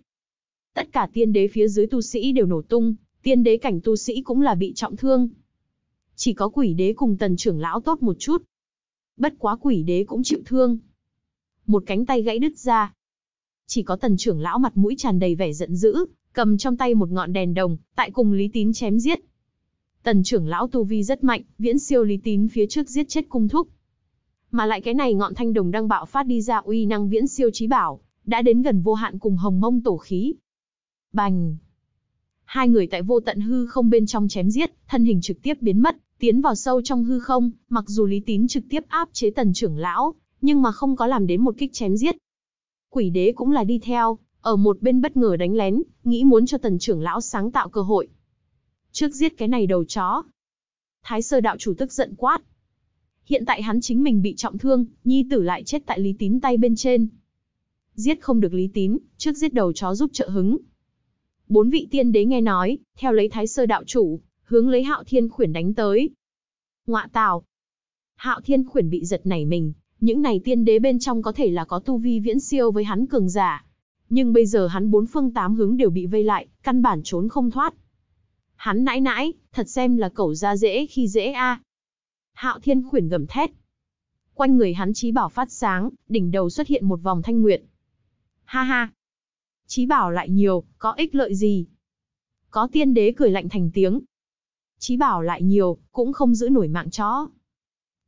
[SPEAKER 1] Tất cả tiên đế phía dưới tu sĩ đều nổ tung, tiên đế cảnh tu sĩ cũng là bị trọng thương. Chỉ có quỷ đế cùng tần trưởng lão tốt một chút. Bất quá quỷ đế cũng chịu thương. Một cánh tay gãy đứt ra. Chỉ có tần trưởng lão mặt mũi tràn đầy vẻ giận dữ, cầm trong tay một ngọn đèn đồng, tại cùng Lý Tín chém giết. Tần trưởng lão tu vi rất mạnh, viễn siêu Lý Tín phía trước giết chết cung thúc. Mà lại cái này ngọn thanh đồng đang bạo phát đi ra uy năng viễn siêu trí bảo, đã đến gần vô hạn cùng hồng mông tổ khí. Bành! Hai người tại vô tận hư không bên trong chém giết, thân hình trực tiếp biến mất, tiến vào sâu trong hư không, mặc dù Lý Tín trực tiếp áp chế tần trưởng lão, nhưng mà không có làm đến một kích chém giết. Quỷ đế cũng là đi theo, ở một bên bất ngờ đánh lén, nghĩ muốn cho tần trưởng lão sáng tạo cơ hội. Trước giết cái này đầu chó. Thái sơ đạo chủ tức giận quát. Hiện tại hắn chính mình bị trọng thương, nhi tử lại chết tại Lý Tín tay bên trên. Giết không được Lý Tín, trước giết đầu chó giúp trợ hứng. Bốn vị tiên đế nghe nói, theo lấy thái sơ đạo chủ, hướng lấy Hạo Thiên Khuyển đánh tới. Ngọa tào. Hạo Thiên Khuyển bị giật nảy mình, những này tiên đế bên trong có thể là có tu vi viễn siêu với hắn cường giả. Nhưng bây giờ hắn bốn phương tám hướng đều bị vây lại, căn bản trốn không thoát. Hắn nãi nãi, thật xem là cẩu ra dễ khi dễ a. Hạo Thiên Khuyển gầm thét. Quanh người hắn trí bảo phát sáng, đỉnh đầu xuất hiện một vòng thanh nguyệt. Ha ha. Trí bảo lại nhiều, có ích lợi gì? Có tiên đế cười lạnh thành tiếng, trí bảo lại nhiều, cũng không giữ nổi mạng chó.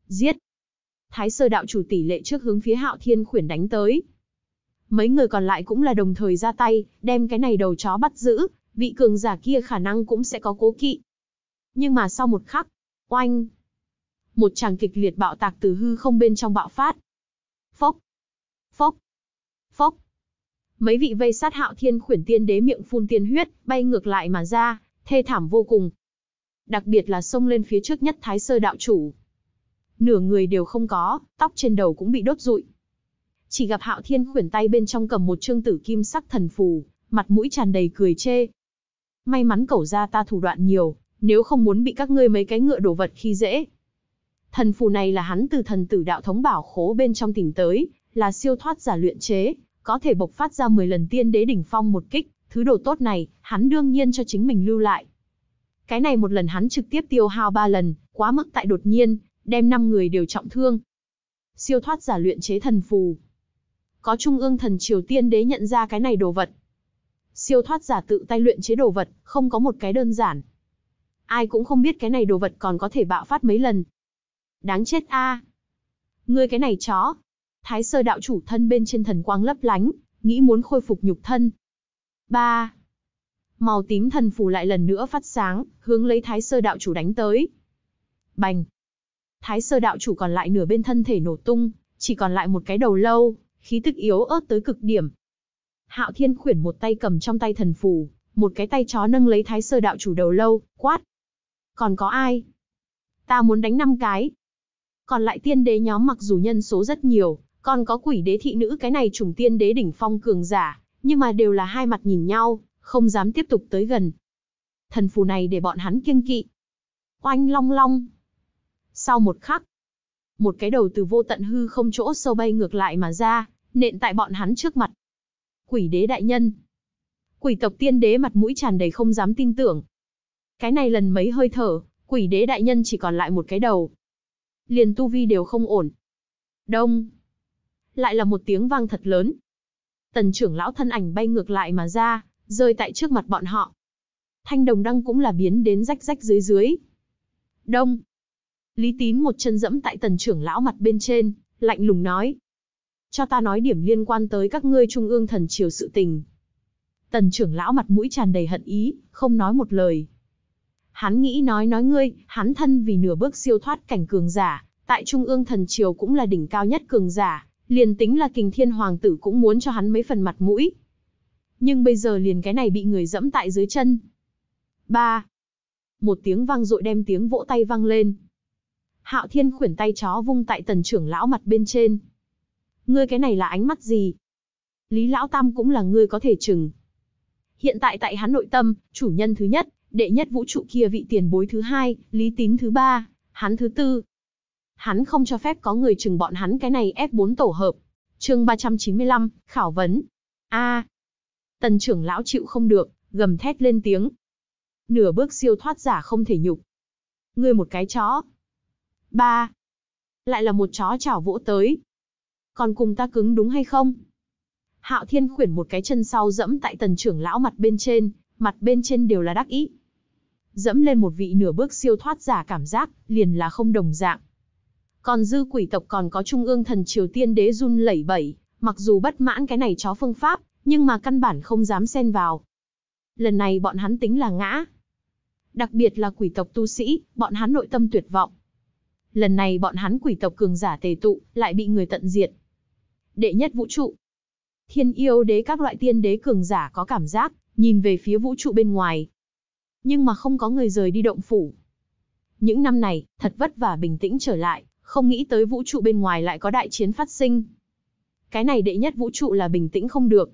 [SPEAKER 1] Giết! Thái sơ đạo chủ tỷ lệ trước hướng phía hạo thiên khuyển đánh tới. Mấy người còn lại cũng là đồng thời ra tay, đem cái này đầu chó bắt giữ, vị cường giả kia khả năng cũng sẽ có cố kỵ. Nhưng mà sau một khắc, oanh! Một tràng kịch liệt bạo tạc từ hư không bên trong bạo phát. Phốc! Phốc! Phốc! Mấy vị vây sát hạo thiên khuyển tiên đế miệng phun tiên huyết, bay ngược lại mà ra, thê thảm vô cùng, đặc biệt là xông lên phía trước nhất Thái Sơ đạo chủ. Nửa người đều không có, tóc trên đầu cũng bị đốt rụi. Chỉ gặp Hạo Thiên khuyển tay bên trong cầm một trương tử kim sắc thần phù, mặt mũi tràn đầy cười chê. May mắn cẩu ra ta thủ đoạn nhiều, nếu không muốn bị các ngươi mấy cái ngựa đồ vật khi dễ. Thần phù này là hắn từ thần tử đạo thống bảo khố bên trong tìm tới, là siêu thoát giả luyện chế, có thể bộc phát ra 10 lần tiên đế đỉnh phong một kích, thứ đồ tốt này, hắn đương nhiên cho chính mình lưu lại. Cái này một lần hắn trực tiếp tiêu hao ba lần, quá mức tại đột nhiên, đem năm người đều trọng thương. Siêu thoát giả luyện chế thần phù. Có trung ương thần Triều Tiên đế nhận ra cái này đồ vật. Siêu thoát giả tự tay luyện chế đồ vật, không có một cái đơn giản. Ai cũng không biết cái này đồ vật còn có thể bạo phát mấy lần. Đáng chết a! Ngươi cái này chó! Thái sơ đạo chủ thân bên trên thần quang lấp lánh, nghĩ muốn khôi phục nhục thân. 3 màu tím thần phù lại lần nữa phát sáng, hướng lấy Thái Sơ đạo chủ đánh tới. Bành! Thái Sơ đạo chủ còn lại nửa bên thân thể nổ tung, chỉ còn lại một cái đầu lâu, khí tức yếu ớt tới cực điểm. Hạo Thiên khuyển một tay cầm trong tay thần phù, một cái tay chó nâng lấy Thái Sơ đạo chủ đầu lâu, quát. Còn có ai? Ta muốn đánh năm cái. Còn lại tiên đế nhóm mặc dù nhân số rất nhiều, còn có quỷ đế thị nữ cái này trùng tiên đế đỉnh phong cường giả, nhưng mà đều là hai mặt nhìn nhau, không dám tiếp tục tới gần. Thần phù này để bọn hắn kiêng kỵ. Oanh long long. Sau một khắc, một cái đầu từ vô tận hư không chỗ sâu bay ngược lại mà ra, nện tại bọn hắn trước mặt. Quỷ đế đại nhân. Quỷ tộc tiên đế mặt mũi tràn đầy không dám tin tưởng. Cái này lần mấy hơi thở, quỷ đế đại nhân chỉ còn lại một cái đầu. Liền tu vi đều không ổn. Đông. Lại là một tiếng vang thật lớn. Tần trưởng lão thân ảnh bay ngược lại mà ra, rơi tại trước mặt bọn họ. Thanh đồng đăng cũng là biến đến rách rách dưới dưới. Đông. Lý tín một chân dẫm tại tần trưởng lão mặt bên trên, lạnh lùng nói. Cho ta nói điểm liên quan tới các ngươi trung ương thần triều sự tình. Tần trưởng lão mặt mũi tràn đầy hận ý, không nói một lời. Hắn nghĩ nói nói ngươi, hắn thân vì nửa bước siêu thoát cảnh cường giả, tại trung ương thần triều cũng là đỉnh cao nhất cường giả, liền tính là kình thiên hoàng tử cũng muốn cho hắn mấy phần mặt mũi nhưng bây giờ liền cái này bị người dẫm tại dưới chân. Ba. Một tiếng vang dội đem tiếng vỗ tay vang lên. Hạo Thiên khuyển tay chó vung tại tần trưởng lão mặt bên trên. Ngươi cái này là ánh mắt gì? Lý Lão Tam cũng là ngươi có thể chừng. Hiện tại tại hắn nội tâm, chủ nhân thứ nhất, đệ nhất vũ trụ kia vị tiền bối thứ hai, Lý Tín thứ ba, hắn thứ tư. Hắn không cho phép có người chừng bọn hắn cái này F4 tổ hợp. chương 395, khảo vấn. A, Tần trưởng lão chịu không được, gầm thét lên tiếng. Nửa bước siêu thoát giả không thể nhục. Ngươi một cái chó. Ba. Lại là một chó chảo vỗ tới. Còn cùng ta cứng đúng hay không? Hạo Thiên khuyển một cái chân sau dẫm tại tần trưởng lão mặt bên trên, mặt bên trên đều là đắc ý. Dẫm lên một vị nửa bước siêu thoát giả cảm giác, liền là không đồng dạng. Còn dư quỷ tộc còn có trung ương thần Triều Tiên đế run lẩy bẩy, mặc dù bất mãn cái này chó phương pháp, nhưng mà căn bản không dám xen vào. Lần này bọn hắn tính là ngã. Đặc biệt là quỷ tộc tu sĩ, bọn hắn nội tâm tuyệt vọng. Lần này bọn hắn quỷ tộc cường giả tề tụ, lại bị người tận diệt. Đệ nhất vũ trụ. Thiên yêu đế các loại tiên đế cường giả có cảm giác, nhìn về phía vũ trụ bên ngoài. Nhưng mà không có người rời đi động phủ. Những năm này, thật vất vả bình tĩnh trở lại, không nghĩ tới vũ trụ bên ngoài lại có đại chiến phát sinh. Cái này đệ nhất vũ trụ là bình tĩnh không được,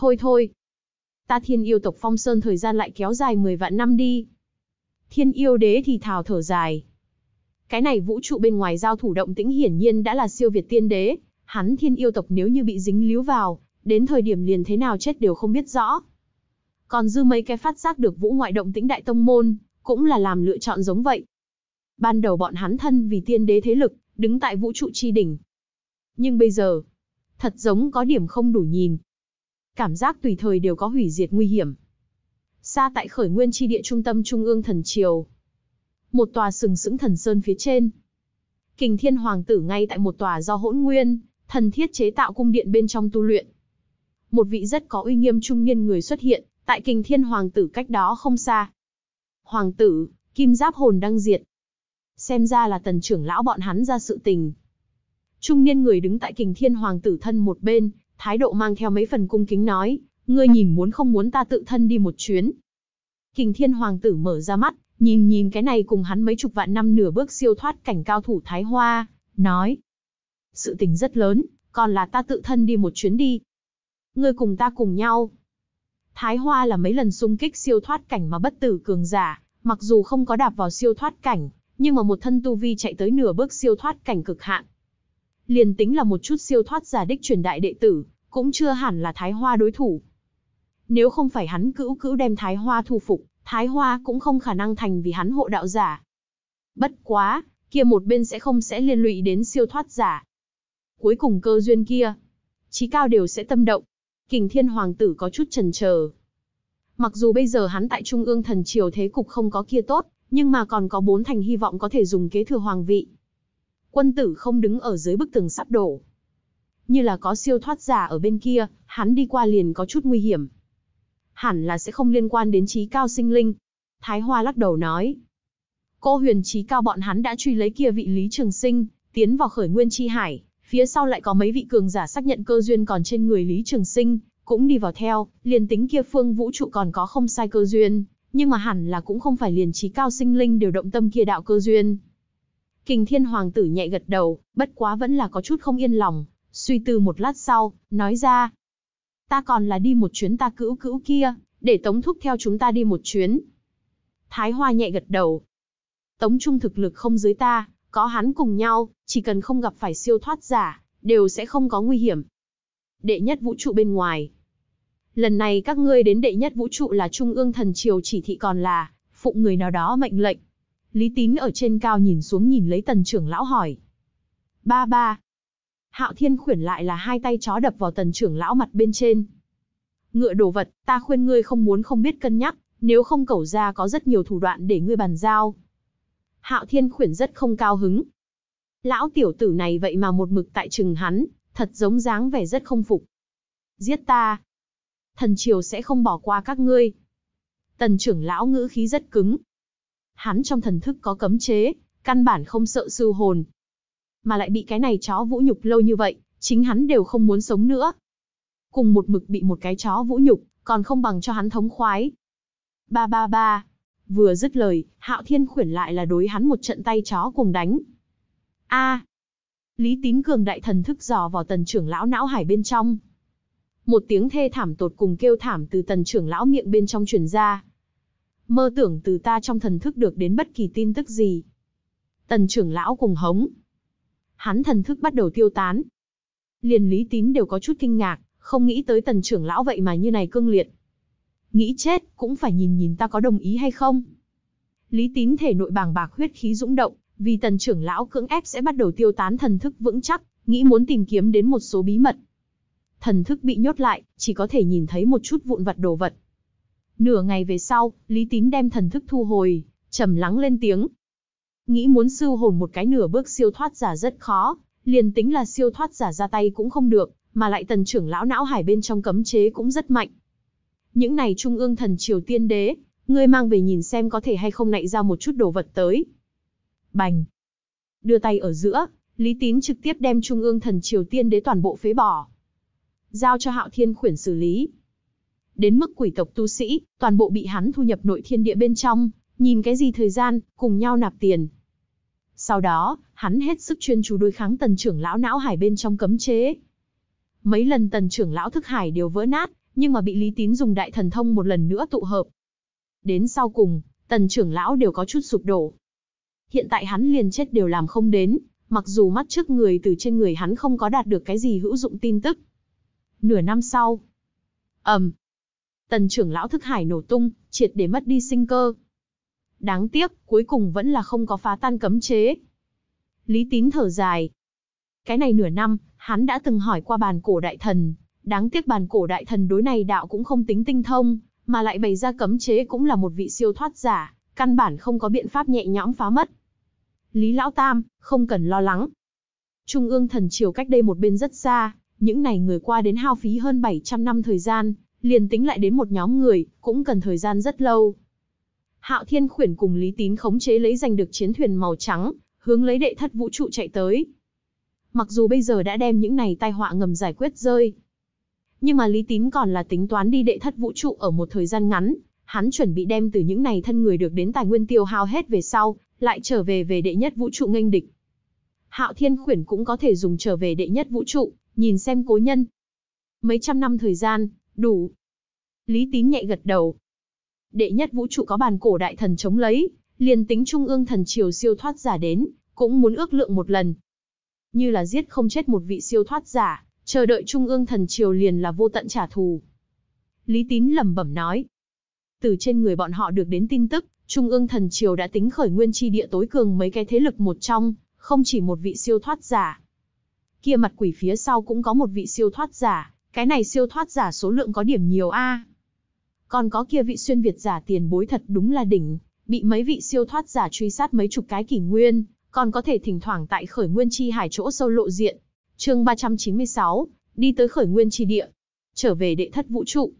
[SPEAKER 1] Thôi thôi. Ta thiên yêu tộc phong sơn thời gian lại kéo dài 10 vạn năm đi. Thiên yêu đế thì thào thở dài. Cái này vũ trụ bên ngoài giao thủ động tĩnh hiển nhiên đã là siêu việt tiên đế. Hắn thiên yêu tộc nếu như bị dính líu vào, đến thời điểm liền thế nào chết đều không biết rõ. Còn dư mấy cái phát giác được vũ ngoại động tĩnh đại tông môn, cũng là làm lựa chọn giống vậy. Ban đầu bọn hắn thân vì tiên đế thế lực, đứng tại vũ trụ chi đỉnh. Nhưng bây giờ, thật giống có điểm không đủ nhìn, cảm giác tùy thời đều có hủy diệt nguy hiểm. Xa tại khởi nguyên chi địa trung tâm trung ương thần triều, một tòa sừng sững thần sơn phía trên. Kình Thiên Hoàng tử ngay tại một tòa do hỗn nguyên, thần thiết chế tạo cung điện bên trong tu luyện. Một vị rất có uy nghiêm trung niên người xuất hiện, tại Kình Thiên Hoàng tử cách đó không xa. Hoàng tử, kim giáp hồn đang diệt. Xem ra là tần trưởng lão bọn hắn ra sự tình. Trung niên người đứng tại Kình Thiên Hoàng tử thân một bên, thái độ mang theo mấy phần cung kính nói, ngươi nhìn muốn không muốn ta tự thân đi một chuyến. Kình thiên hoàng tử mở ra mắt, nhìn nhìn cái này cùng hắn mấy chục vạn năm nửa bước siêu thoát cảnh cao thủ Thái Hoa, nói. Sự tình rất lớn, còn là ta tự thân đi một chuyến đi. Ngươi cùng ta cùng nhau. Thái Hoa là mấy lần xung kích siêu thoát cảnh mà bất tử cường giả, mặc dù không có đạp vào siêu thoát cảnh, nhưng mà một thân tu vi chạy tới nửa bước siêu thoát cảnh cực hạn, liền tính là một chút siêu thoát giả đích truyền đại đệ tử, cũng chưa hẳn là Thái Hoa đối thủ. Nếu không phải hắn cữu cữu đem Thái Hoa thu phục, Thái Hoa cũng không khả năng thành vì hắn hộ đạo giả. Bất quá, kia một bên sẽ không sẽ liên lụy đến siêu thoát giả. Cuối cùng cơ duyên kia, trí cao đều sẽ tâm động. Kình thiên hoàng tử có chút trần chờ. Mặc dù bây giờ hắn tại trung ương thần triều thế cục không có kia tốt, nhưng mà còn có bốn thành hy vọng có thể dùng kế thừa hoàng vị, quân tử không đứng ở dưới bức tường sắp đổ. Như là có siêu thoát giả ở bên kia, hắn đi qua liền có chút nguy hiểm. Hẳn là sẽ không liên quan đến trí cao sinh linh. Thái Hoa lắc đầu nói. Cô huyền trí cao bọn hắn đã truy lấy kia vị Lý Trường Sinh, tiến vào khởi nguyên chi hải, phía sau lại có mấy vị cường giả xác nhận cơ duyên còn trên người Lý Trường Sinh, cũng đi vào theo, liền tính kia phương vũ trụ còn có không sai cơ duyên, nhưng mà hẳn là cũng không phải liền trí cao sinh linh đều động tâm kia đạo cơ duyên, Kình thiên hoàng tử nhẹ gật đầu, bất quá vẫn là có chút không yên lòng, suy tư một lát sau, nói ra. Ta còn là đi một chuyến ta cữu cữu kia, để Tống Thúc theo chúng ta đi một chuyến. Thái Hoa nhẹ gật đầu. Tống Trung thực lực không dưới ta, có hắn cùng nhau, chỉ cần không gặp phải siêu thoát giả, đều sẽ không có nguy hiểm. Đệ nhất vũ trụ bên ngoài. Lần này các ngươi đến đệ nhất vũ trụ là Trung ương thần triều chỉ thị còn là, phụ người nào đó mệnh lệnh. Lý Tín ở trên cao nhìn xuống nhìn lấy tần trưởng lão hỏi. Ba ba. Hạo Thiên khuyển lại là hai tay chó đập vào tần trưởng lão mặt bên trên. Ngựa đồ vật, ta khuyên ngươi không muốn không biết cân nhắc, nếu không cẩu ra có rất nhiều thủ đoạn để ngươi bàn giao. Hạo Thiên khuyển rất không cao hứng. Lão tiểu tử này vậy mà một mực tại trừng hắn, thật giống dáng vẻ rất không phục. Giết ta. Thần triều sẽ không bỏ qua các ngươi. Tần trưởng lão ngữ khí rất cứng, hắn trong thần thức có cấm chế, căn bản không sợ sư hồn. Mà lại bị cái này chó vũ nhục lâu như vậy, chính hắn đều không muốn sống nữa. Cùng một mực bị một cái chó vũ nhục, còn không bằng cho hắn thống khoái. Ba ba ba. Vừa dứt lời, Hạo Thiên khuyển lại là đối hắn một trận tay chó cùng đánh. A. Lý Tín Cường đại thần thức dò vào tần trưởng lão não hải bên trong. Một tiếng thê thảm tột cùng kêu thảm từ tần trưởng lão miệng bên trong truyền ra mơ tưởng từ ta trong thần thức được đến bất kỳ tin tức gì. Tần trưởng lão cùng hống. Hắn thần thức bắt đầu tiêu tán. Liền lý tín đều có chút kinh ngạc, không nghĩ tới tần trưởng lão vậy mà như này cương liệt. Nghĩ chết, cũng phải nhìn nhìn ta có đồng ý hay không. Lý tín thể nội bàng bạc huyết khí dũng động, vì tần trưởng lão cưỡng ép sẽ bắt đầu tiêu tán thần thức vững chắc, nghĩ muốn tìm kiếm đến một số bí mật. Thần thức bị nhốt lại, chỉ có thể nhìn thấy một chút vụn vật đồ vật. Nửa ngày về sau, Lý Tín đem thần thức thu hồi, trầm lắng lên tiếng. Nghĩ muốn siêu hồn một cái nửa bước siêu thoát giả rất khó, liền tính là siêu thoát giả ra tay cũng không được, mà lại tần trưởng lão não hải bên trong cấm chế cũng rất mạnh. Những này trung ương thần triều tiên đế, ngươi mang về nhìn xem có thể hay không nạy ra một chút đồ vật tới. Bành! Đưa tay ở giữa, Lý Tín trực tiếp đem trung ương thần triều tiên đế toàn bộ phế bỏ. Giao cho hạo thiên khuyển xử lý, đến mức quỷ tộc tu sĩ, toàn bộ bị hắn thu nhập nội thiên địa bên trong, nhìn cái gì thời gian, cùng nhau nạp tiền. Sau đó, hắn hết sức chuyên chú đối kháng tần trưởng lão não hải bên trong cấm chế. Mấy lần tần trưởng lão thức hải đều vỡ nát, nhưng mà bị Lý Tín dùng đại thần thông một lần nữa tụ hợp. Đến sau cùng, tần trưởng lão đều có chút sụp đổ. Hiện tại hắn liền chết đều làm không đến, mặc dù mắt trước người từ trên người hắn không có đạt được cái gì hữu dụng tin tức. Nửa năm sau, ầm, Tần trưởng lão thức hải nổ tung, triệt để mất đi sinh cơ. Đáng tiếc, cuối cùng vẫn là không có phá tan cấm chế. Lý tín thở dài. Cái này nửa năm, hắn đã từng hỏi qua bàn cổ đại thần. Đáng tiếc bàn cổ đại thần đối này đạo cũng không tính tinh thông, mà lại bày ra cấm chế cũng là một vị siêu thoát giả, căn bản không có biện pháp nhẹ nhõm phá mất. Lý Lão Tam, không cần lo lắng. Trung ương thần triều cách đây một bên rất xa, những này người qua đến hao phí hơn 700 năm thời gian, liền tính lại đến một nhóm người, cũng cần thời gian rất lâu. Hạo Thiên Khuyển cùng Lý Tín khống chế lấy giành được chiến thuyền màu trắng, hướng lấy đệ thất vũ trụ chạy tới. Mặc dù bây giờ đã đem những này tai họa ngầm giải quyết rơi, nhưng mà Lý Tín còn là tính toán đi đệ thất vũ trụ ở một thời gian ngắn, hắn chuẩn bị đem từ những này thân người được đến tài nguyên tiêu hao hết về sau, lại trở về về đệ nhất vũ trụ nghênh địch. Hạo Thiên Khuyển cũng có thể dùng trở về đệ nhất vũ trụ, nhìn xem cố nhân. Mấy trăm năm thời gian, Đủ. Lý Tín nhẹ gật đầu. Đệ nhất vũ trụ có bàn cổ đại thần chống lấy, liền tính trung ương thần triều siêu thoát giả đến, cũng muốn ước lượng một lần. Như là giết không chết một vị siêu thoát giả, chờ đợi trung ương thần triều liền là vô tận trả thù. Lý Tín lẩm bẩm nói. Từ trên người bọn họ được đến tin tức, trung ương thần triều đã tính khởi nguyên chi địa tối cường mấy cái thế lực một trong, không chỉ một vị siêu thoát giả. Kia mặt quỷ phía sau cũng có một vị siêu thoát giả, cái này siêu thoát giả số lượng có điểm nhiều a. Còn có kia vị xuyên Việt giả tiền bối thật đúng là đỉnh, bị mấy vị siêu thoát giả truy sát mấy chục cái kỷ nguyên, còn có thể thỉnh thoảng tại khởi nguyên chi hải chỗ sâu lộ diện. Chương 396, đi tới khởi nguyên chi địa, trở về đệ thất vũ trụ.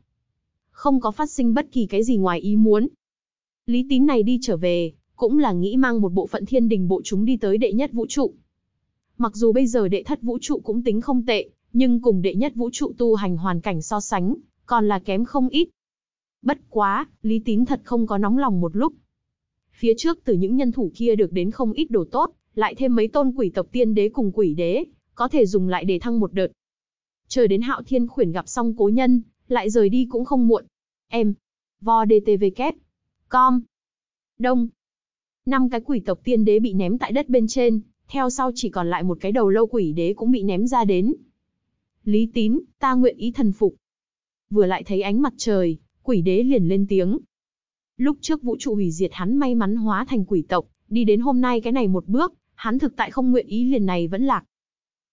[SPEAKER 1] Không có phát sinh bất kỳ cái gì ngoài ý muốn. Lý Tín này đi trở về, cũng là nghĩ mang một bộ phận thiên đình bộ chúng đi tới đệ nhất vũ trụ. Mặc dù bây giờ đệ thất vũ trụ cũng tính không tệ, nhưng cùng đệ nhất vũ trụ tu hành hoàn cảnh so sánh, còn là kém không ít. Bất quá, Lý Tín thật không có nóng lòng một lúc. Phía trước từ những nhân thủ kia được đến không ít đồ tốt, lại thêm mấy tôn quỷ tộc tiên đế cùng quỷ đế, có thể dùng lại để thăng một đợt. Chờ đến Hạo Thiên khuyển gặp xong cố nhân, lại rời đi cũng không muộn. Em, vo DTVK, com, đông. Năm cái quỷ tộc tiên đế bị ném tại đất bên trên, theo sau chỉ còn lại một cái đầu lâu quỷ đế cũng bị ném ra đến, Lý Tín, ta nguyện ý thần phục. Vừa lại thấy ánh mặt trời, quỷ đế liền lên tiếng. Lúc trước vũ trụ hủy diệt hắn may mắn hóa thành quỷ tộc, đi đến hôm nay cái này một bước, hắn thực tại không nguyện ý liền này vẫn lạc.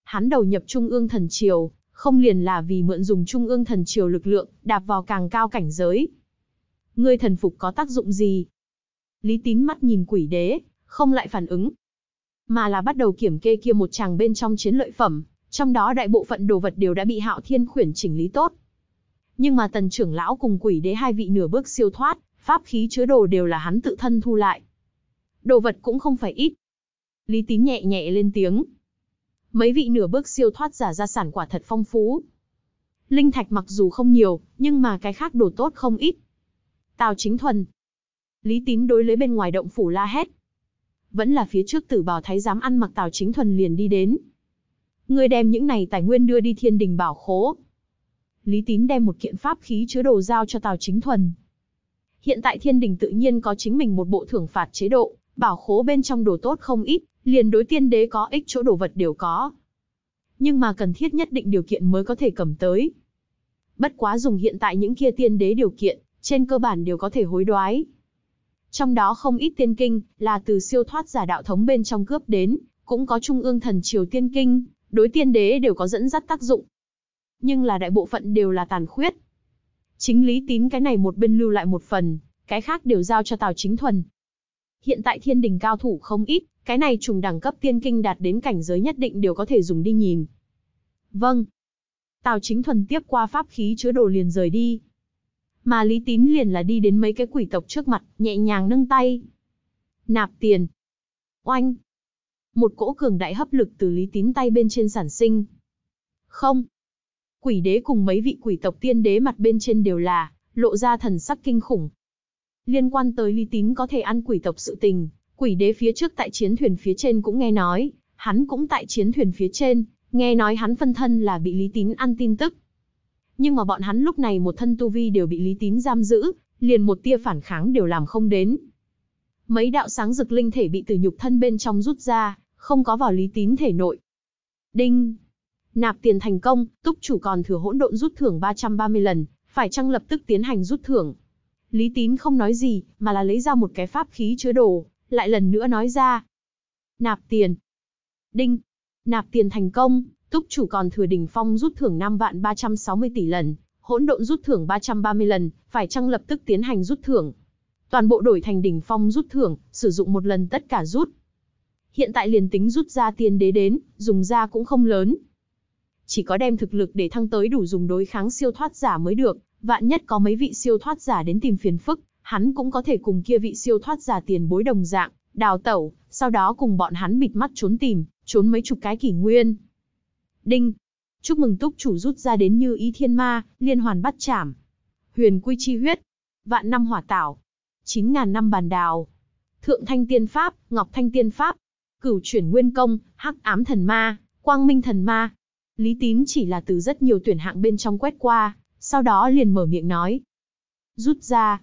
[SPEAKER 1] Hắn đầu nhập trung ương thần triều, không liền là vì mượn dùng trung ương thần triều lực lượng, đạp vào càng cao cảnh giới. Ngươi thần phục có tác dụng gì? Lý tín mắt nhìn quỷ đế, không lại phản ứng. Mà là bắt đầu kiểm kê kia một chàng bên trong chiến lợi phẩm, trong đó đại bộ phận đồ vật đều đã bị Hạo Thiên khuyển chỉnh lý tốt. Nhưng mà tần trưởng lão cùng quỷ đế hai vị nửa bước siêu thoát, pháp khí chứa đồ đều là hắn tự thân thu lại. Đồ vật cũng không phải ít. Lý Tín nhẹ nhẹ lên tiếng. Mấy vị nửa bước siêu thoát giả ra sản quả thật phong phú. Linh thạch mặc dù không nhiều, nhưng mà cái khác đồ tốt không ít. Tào chính thuần. Lý Tín đối lấy bên ngoài động phủ la hét. Vẫn là phía trước tử bào thái giám ăn mặc Tào chính thuần liền đi đến, ngươi đem những này tài nguyên đưa đi thiên đình bảo khố. Lý Tín đem một kiện pháp khí chứa đồ giao cho Tào Chính Thuần. Hiện tại thiên đình tự nhiên có chính mình một bộ thưởng phạt chế độ, bảo khố bên trong đồ tốt không ít, liền đối tiên đế có ích chỗ đồ vật đều có. Nhưng mà cần thiết nhất định điều kiện mới có thể cầm tới. Bất quá dùng hiện tại những kia tiên đế điều kiện, trên cơ bản đều có thể hối đoái. Trong đó không ít tiên kinh, là từ siêu thoát giả đạo thống bên trong cướp đến, cũng có trung ương thần triều tiên kinh, đối tiên đế đều có dẫn dắt tác dụng. Nhưng là đại bộ phận đều là tàn khuyết. Chính lý tín cái này một bên lưu lại một phần, cái khác đều giao cho Tào Chính Thuần. Hiện tại thiên đình cao thủ không ít, cái này trùng đẳng cấp tiên kinh đạt đến cảnh giới nhất định đều có thể dùng đi nhìn. Vâng. Tào Chính Thuần tiếp qua pháp khí chứa đồ liền rời đi. Mà Lý Tín liền là đi đến mấy cái quỷ tộc trước mặt, nhẹ nhàng nâng tay. Nạp tiền. Oanh, một cỗ cường đại hấp lực từ Lý Tín tay bên trên sản sinh. Không. Quỷ đế cùng mấy vị quỷ tộc tiên đế mặt bên trên đều là, lộ ra thần sắc kinh khủng. Liên quan tới Lý Tín có thể ăn quỷ tộc sự tình, quỷ đế phía trước tại chiến thuyền phía trên cũng nghe nói, hắn cũng tại chiến thuyền phía trên, nghe nói hắn phân thân là bị Lý Tín ăn tin tức. Nhưng mà bọn hắn lúc này một thân tu vi đều bị Lý Tín giam giữ, liền một tia phản kháng đều làm không đến. Mấy đạo sáng rực linh thể bị từ nhục thân bên trong rút ra, không có vào lý tín thể nội. Đinh! Nạp tiền thành công, túc chủ còn thừa hỗn độn rút thưởng 330 lần, phải chăng lập tức tiến hành rút thưởng? Lý tín không nói gì, mà là lấy ra một cái pháp khí chứa đồ, lại lần nữa nói ra. Nạp tiền! Đinh! Nạp tiền thành công, túc chủ còn thừa đỉnh phong rút thưởng 5 vạn 360 tỷ lần, hỗn độn rút thưởng 330 lần, phải chăng lập tức tiến hành rút thưởng? Toàn bộ đổi thành đỉnh phong rút thưởng, sử dụng một lần tất cả rút hiện tại liền tính rút ra tiên đế đến, dùng ra cũng không lớn. Chỉ có đem thực lực để thăng tới đủ dùng đối kháng siêu thoát giả mới được, vạn nhất có mấy vị siêu thoát giả đến tìm phiền phức, hắn cũng có thể cùng kia vị siêu thoát giả tiền bối đồng dạng, đào tẩu, sau đó cùng bọn hắn bịt mắt trốn tìm, trốn mấy chục cái kỷ nguyên. Đinh! Chúc mừng túc chủ rút ra đến như ý thiên ma, liên hoàn bắt chảm. Huyền quy chi huyết. Vạn năm hỏa tảo. 9.000 năm bàn đào. Thượng thanh tiên pháp, ngọc thanh tiên pháp, cửu chuyển nguyên công, hắc ám thần ma, quang minh thần ma. Lý Tín chỉ là từ rất nhiều tuyển hạng bên trong quét qua, sau đó liền mở miệng nói. Rút ra.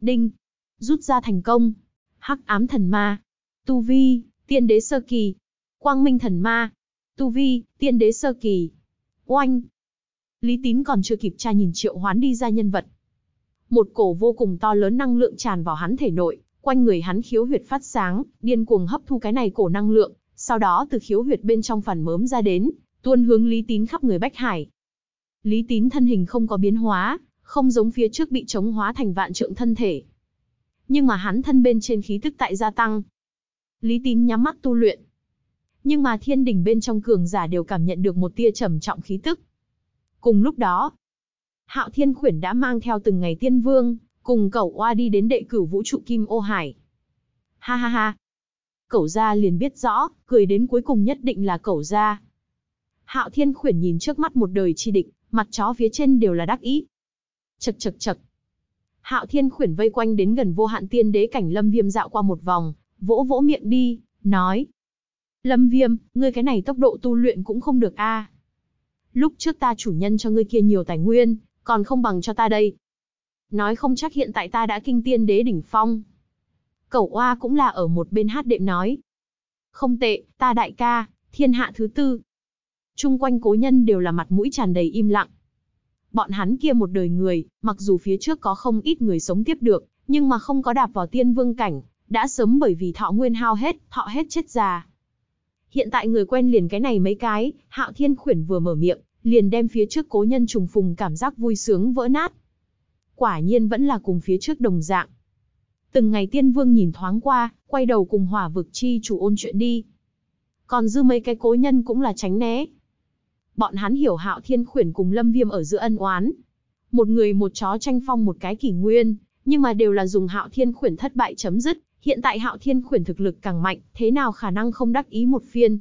[SPEAKER 1] Đinh. Rút ra thành công. Hắc ám thần ma. Tu vi, tiên đế sơ kỳ. Quang minh thần ma. Tu vi, tiên đế sơ kỳ. Oanh. Lý Tín còn chưa kịp tra nhìn triệu hoán đi ra nhân vật. Một cổ vô cùng to lớn năng lượng tràn vào hắn thể nội, Quanh người hắn khiếu huyệt phát sáng, điên cuồng hấp thu cái này cổ năng lượng, sau đó từ khiếu huyệt bên trong phản mớm ra đến, tuôn hướng Lý Tín khắp người Bách Hải. Lý Tín thân hình không có biến hóa, không giống phía trước bị chống hóa thành vạn trượng thân thể. Nhưng mà hắn thân bên trên khí tức tại gia tăng. Lý Tín nhắm mắt tu luyện. Nhưng mà thiên đỉnh bên trong cường giả đều cảm nhận được một tia trầm trọng khí tức. Cùng lúc đó, Hạo Thiên Khuyển đã mang theo từng ngày tiên vương, cùng cậu oa đi đến đệ cửu vũ trụ kim ô hải. Ha ha ha. cậu gia liền biết rõ, cười đến cuối cùng nhất định là cậu gia. Hạo Thiên khuyển nhìn trước mắt một đời chi định mặt chó phía trên đều là đắc ý. chật chật chật Hạo Thiên khuyển vây quanh đến gần vô hạn tiên đế cảnh Lâm Viêm dạo qua một vòng, vỗ vỗ miệng đi, nói. Lâm Viêm, ngươi cái này tốc độ tu luyện cũng không được a. Lúc trước ta chủ nhân cho ngươi kia nhiều tài nguyên, còn không bằng cho ta đây, Nói không chắc hiện tại ta đã kinh tiên đế đỉnh phong. Cẩu oa cũng là ở một bên hát đệm nói. Không tệ, ta đại ca, thiên hạ thứ tư. Trung quanh cố nhân đều là mặt mũi tràn đầy im lặng. Bọn hắn kia một đời người, mặc dù phía trước có không ít người sống tiếp được, nhưng mà không có đạp vào tiên vương cảnh, đã sớm bởi vì thọ nguyên hao hết, thọ hết chết già. Hiện tại người quen liền cái này mấy cái, Hạo Thiên Khuyển vừa mở miệng, liền đem phía trước cố nhân trùng phùng cảm giác vui sướng vỡ nát quả nhiên vẫn là cùng phía trước đồng dạng. Từng ngày tiên vương nhìn thoáng qua, quay đầu cùng hỏa vực chi chủ ôn chuyện đi. Còn dư mấy cái cố nhân cũng là tránh né. Bọn hắn hiểu hạo thiên khuyển cùng lâm viêm ở giữa ân oán. Một người một chó tranh phong một cái kỷ nguyên, nhưng mà đều là dùng hạo thiên khuyển thất bại chấm dứt. Hiện tại hạo thiên khuyển thực lực càng mạnh, thế nào khả năng không đắc ý một phiên.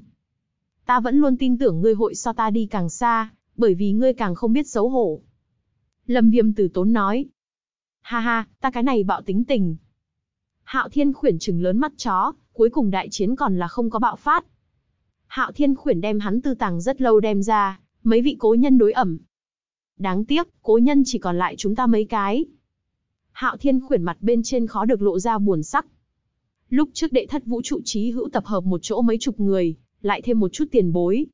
[SPEAKER 1] Ta vẫn luôn tin tưởng ngươi hội so ta đi càng xa, bởi vì ngươi càng không biết xấu hổ. Lâm Viêm từ tốn nói. Ha ha, ta cái này bạo tính tình. Hạo Thiên khuyển trừng lớn mắt chó, cuối cùng đại chiến còn là không có bạo phát. Hạo Thiên khuyển đem hắn tư tàng rất lâu đem ra, mấy vị cố nhân đối ẩm. Đáng tiếc, cố nhân chỉ còn lại chúng ta mấy cái. Hạo Thiên khuyển mặt bên trên khó được lộ ra buồn sắc. Lúc trước đệ thất vũ trụ trí hữu tập hợp một chỗ mấy chục người, lại thêm một chút tiền bối.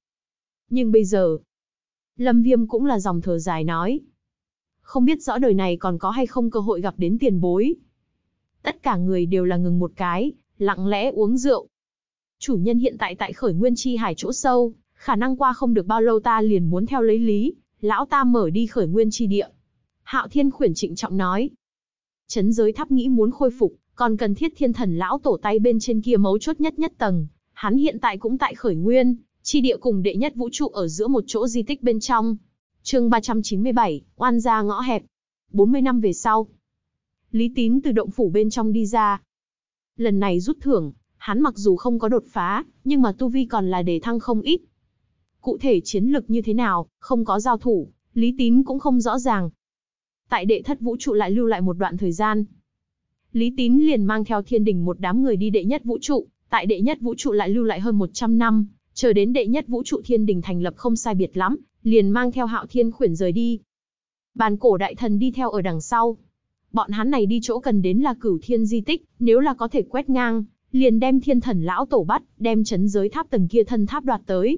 [SPEAKER 1] Nhưng bây giờ, Lâm Viêm cũng là dòng thờ dài nói, không biết rõ đời này còn có hay không cơ hội gặp đến tiền bối. Tất cả người đều là ngừng một cái, lặng lẽ uống rượu. Chủ nhân hiện tại tại khởi nguyên chi hải chỗ sâu, khả năng qua không được bao lâu ta liền muốn theo lấy lý, lão ta mở đi khởi nguyên chi địa. Hạo Thiên khuyển trịnh trọng nói. Chấn giới tháp nghĩ muốn khôi phục, còn cần thiết thiên thần lão tổ tay bên trên kia mấu chốt nhất nhất tầng. Hắn hiện tại cũng tại khởi nguyên, chi địa cùng đệ nhất vũ trụ ở giữa một chỗ di tích bên trong, chương 397, oan gia ngõ hẹp. 40 năm về sau, Lý Tín từ động phủ bên trong đi ra. Lần này rút thưởng, hắn mặc dù không có đột phá, nhưng mà tu vi còn là đề thăng không ít. Cụ thể chiến lực như thế nào, không có giao thủ, Lý Tín cũng không rõ ràng. Tại đệ thất vũ trụ lại lưu lại một đoạn thời gian. Lý Tín liền mang theo thiên đình một đám người đi đệ nhất vũ trụ, tại đệ nhất vũ trụ lại lưu lại hơn 100 năm, chờ đến đệ nhất vũ trụ thiên đình thành lập không sai biệt lắm, liền mang theo hạo thiên khuyển rời đi. Bàn cổ đại thần đi theo ở đằng sau. Bọn hắn này đi chỗ cần đến là cửu thiên di tích, nếu là có thể quét ngang, liền đem thiên thần lão tổ bắt, đem chấn giới tháp tầng kia thân tháp đoạt tới.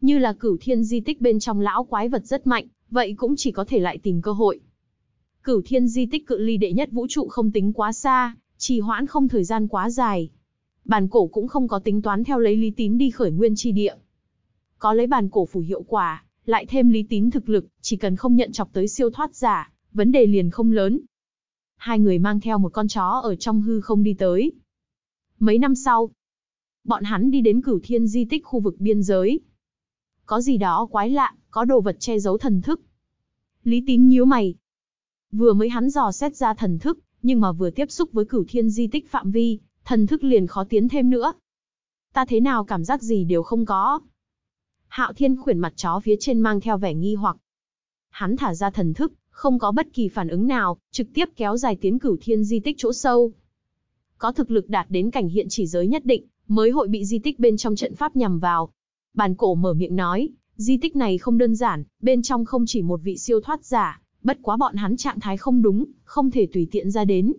[SPEAKER 1] Như là cửu thiên di tích bên trong lão quái vật rất mạnh, vậy cũng chỉ có thể lại tìm cơ hội. Cửu thiên di tích cự ly đệ nhất vũ trụ không tính quá xa, trì hoãn không thời gian quá dài, bàn cổ cũng không có tính toán theo lấy Lý Tín đi khởi nguyên chi địa. Có lấy bàn cổ phủ hiệu quả, lại thêm Lý Tín thực lực, chỉ cần không nhận chọc tới siêu thoát giả, vấn đề liền không lớn. Hai người mang theo một con chó ở trong hư không đi tới. Mấy năm sau, bọn hắn đi đến cửu thiên di tích khu vực biên giới. Có gì đó quái lạ, có đồ vật che giấu thần thức. Lý Tín nhíu mày. Vừa mới hắn dò xét ra thần thức, nhưng mà vừa tiếp xúc với cửu thiên di tích phạm vi, thần thức liền khó tiến thêm nữa. Ta thế nào cảm giác gì đều không có. Hạo Thiên khuyển mặt chó phía trên mang theo vẻ nghi hoặc. Hắn thả ra thần thức, không có bất kỳ phản ứng nào, trực tiếp kéo dài tiến cửu thiên di tích chỗ sâu. Có thực lực đạt đến cảnh hiện chỉ giới nhất định, mới hội bị di tích bên trong trận pháp nhằm vào. Bàn cổ mở miệng nói, di tích này không đơn giản, bên trong không chỉ một vị siêu thoát giả, bất quá bọn hắn trạng thái không đúng, không thể tùy tiện ra đến.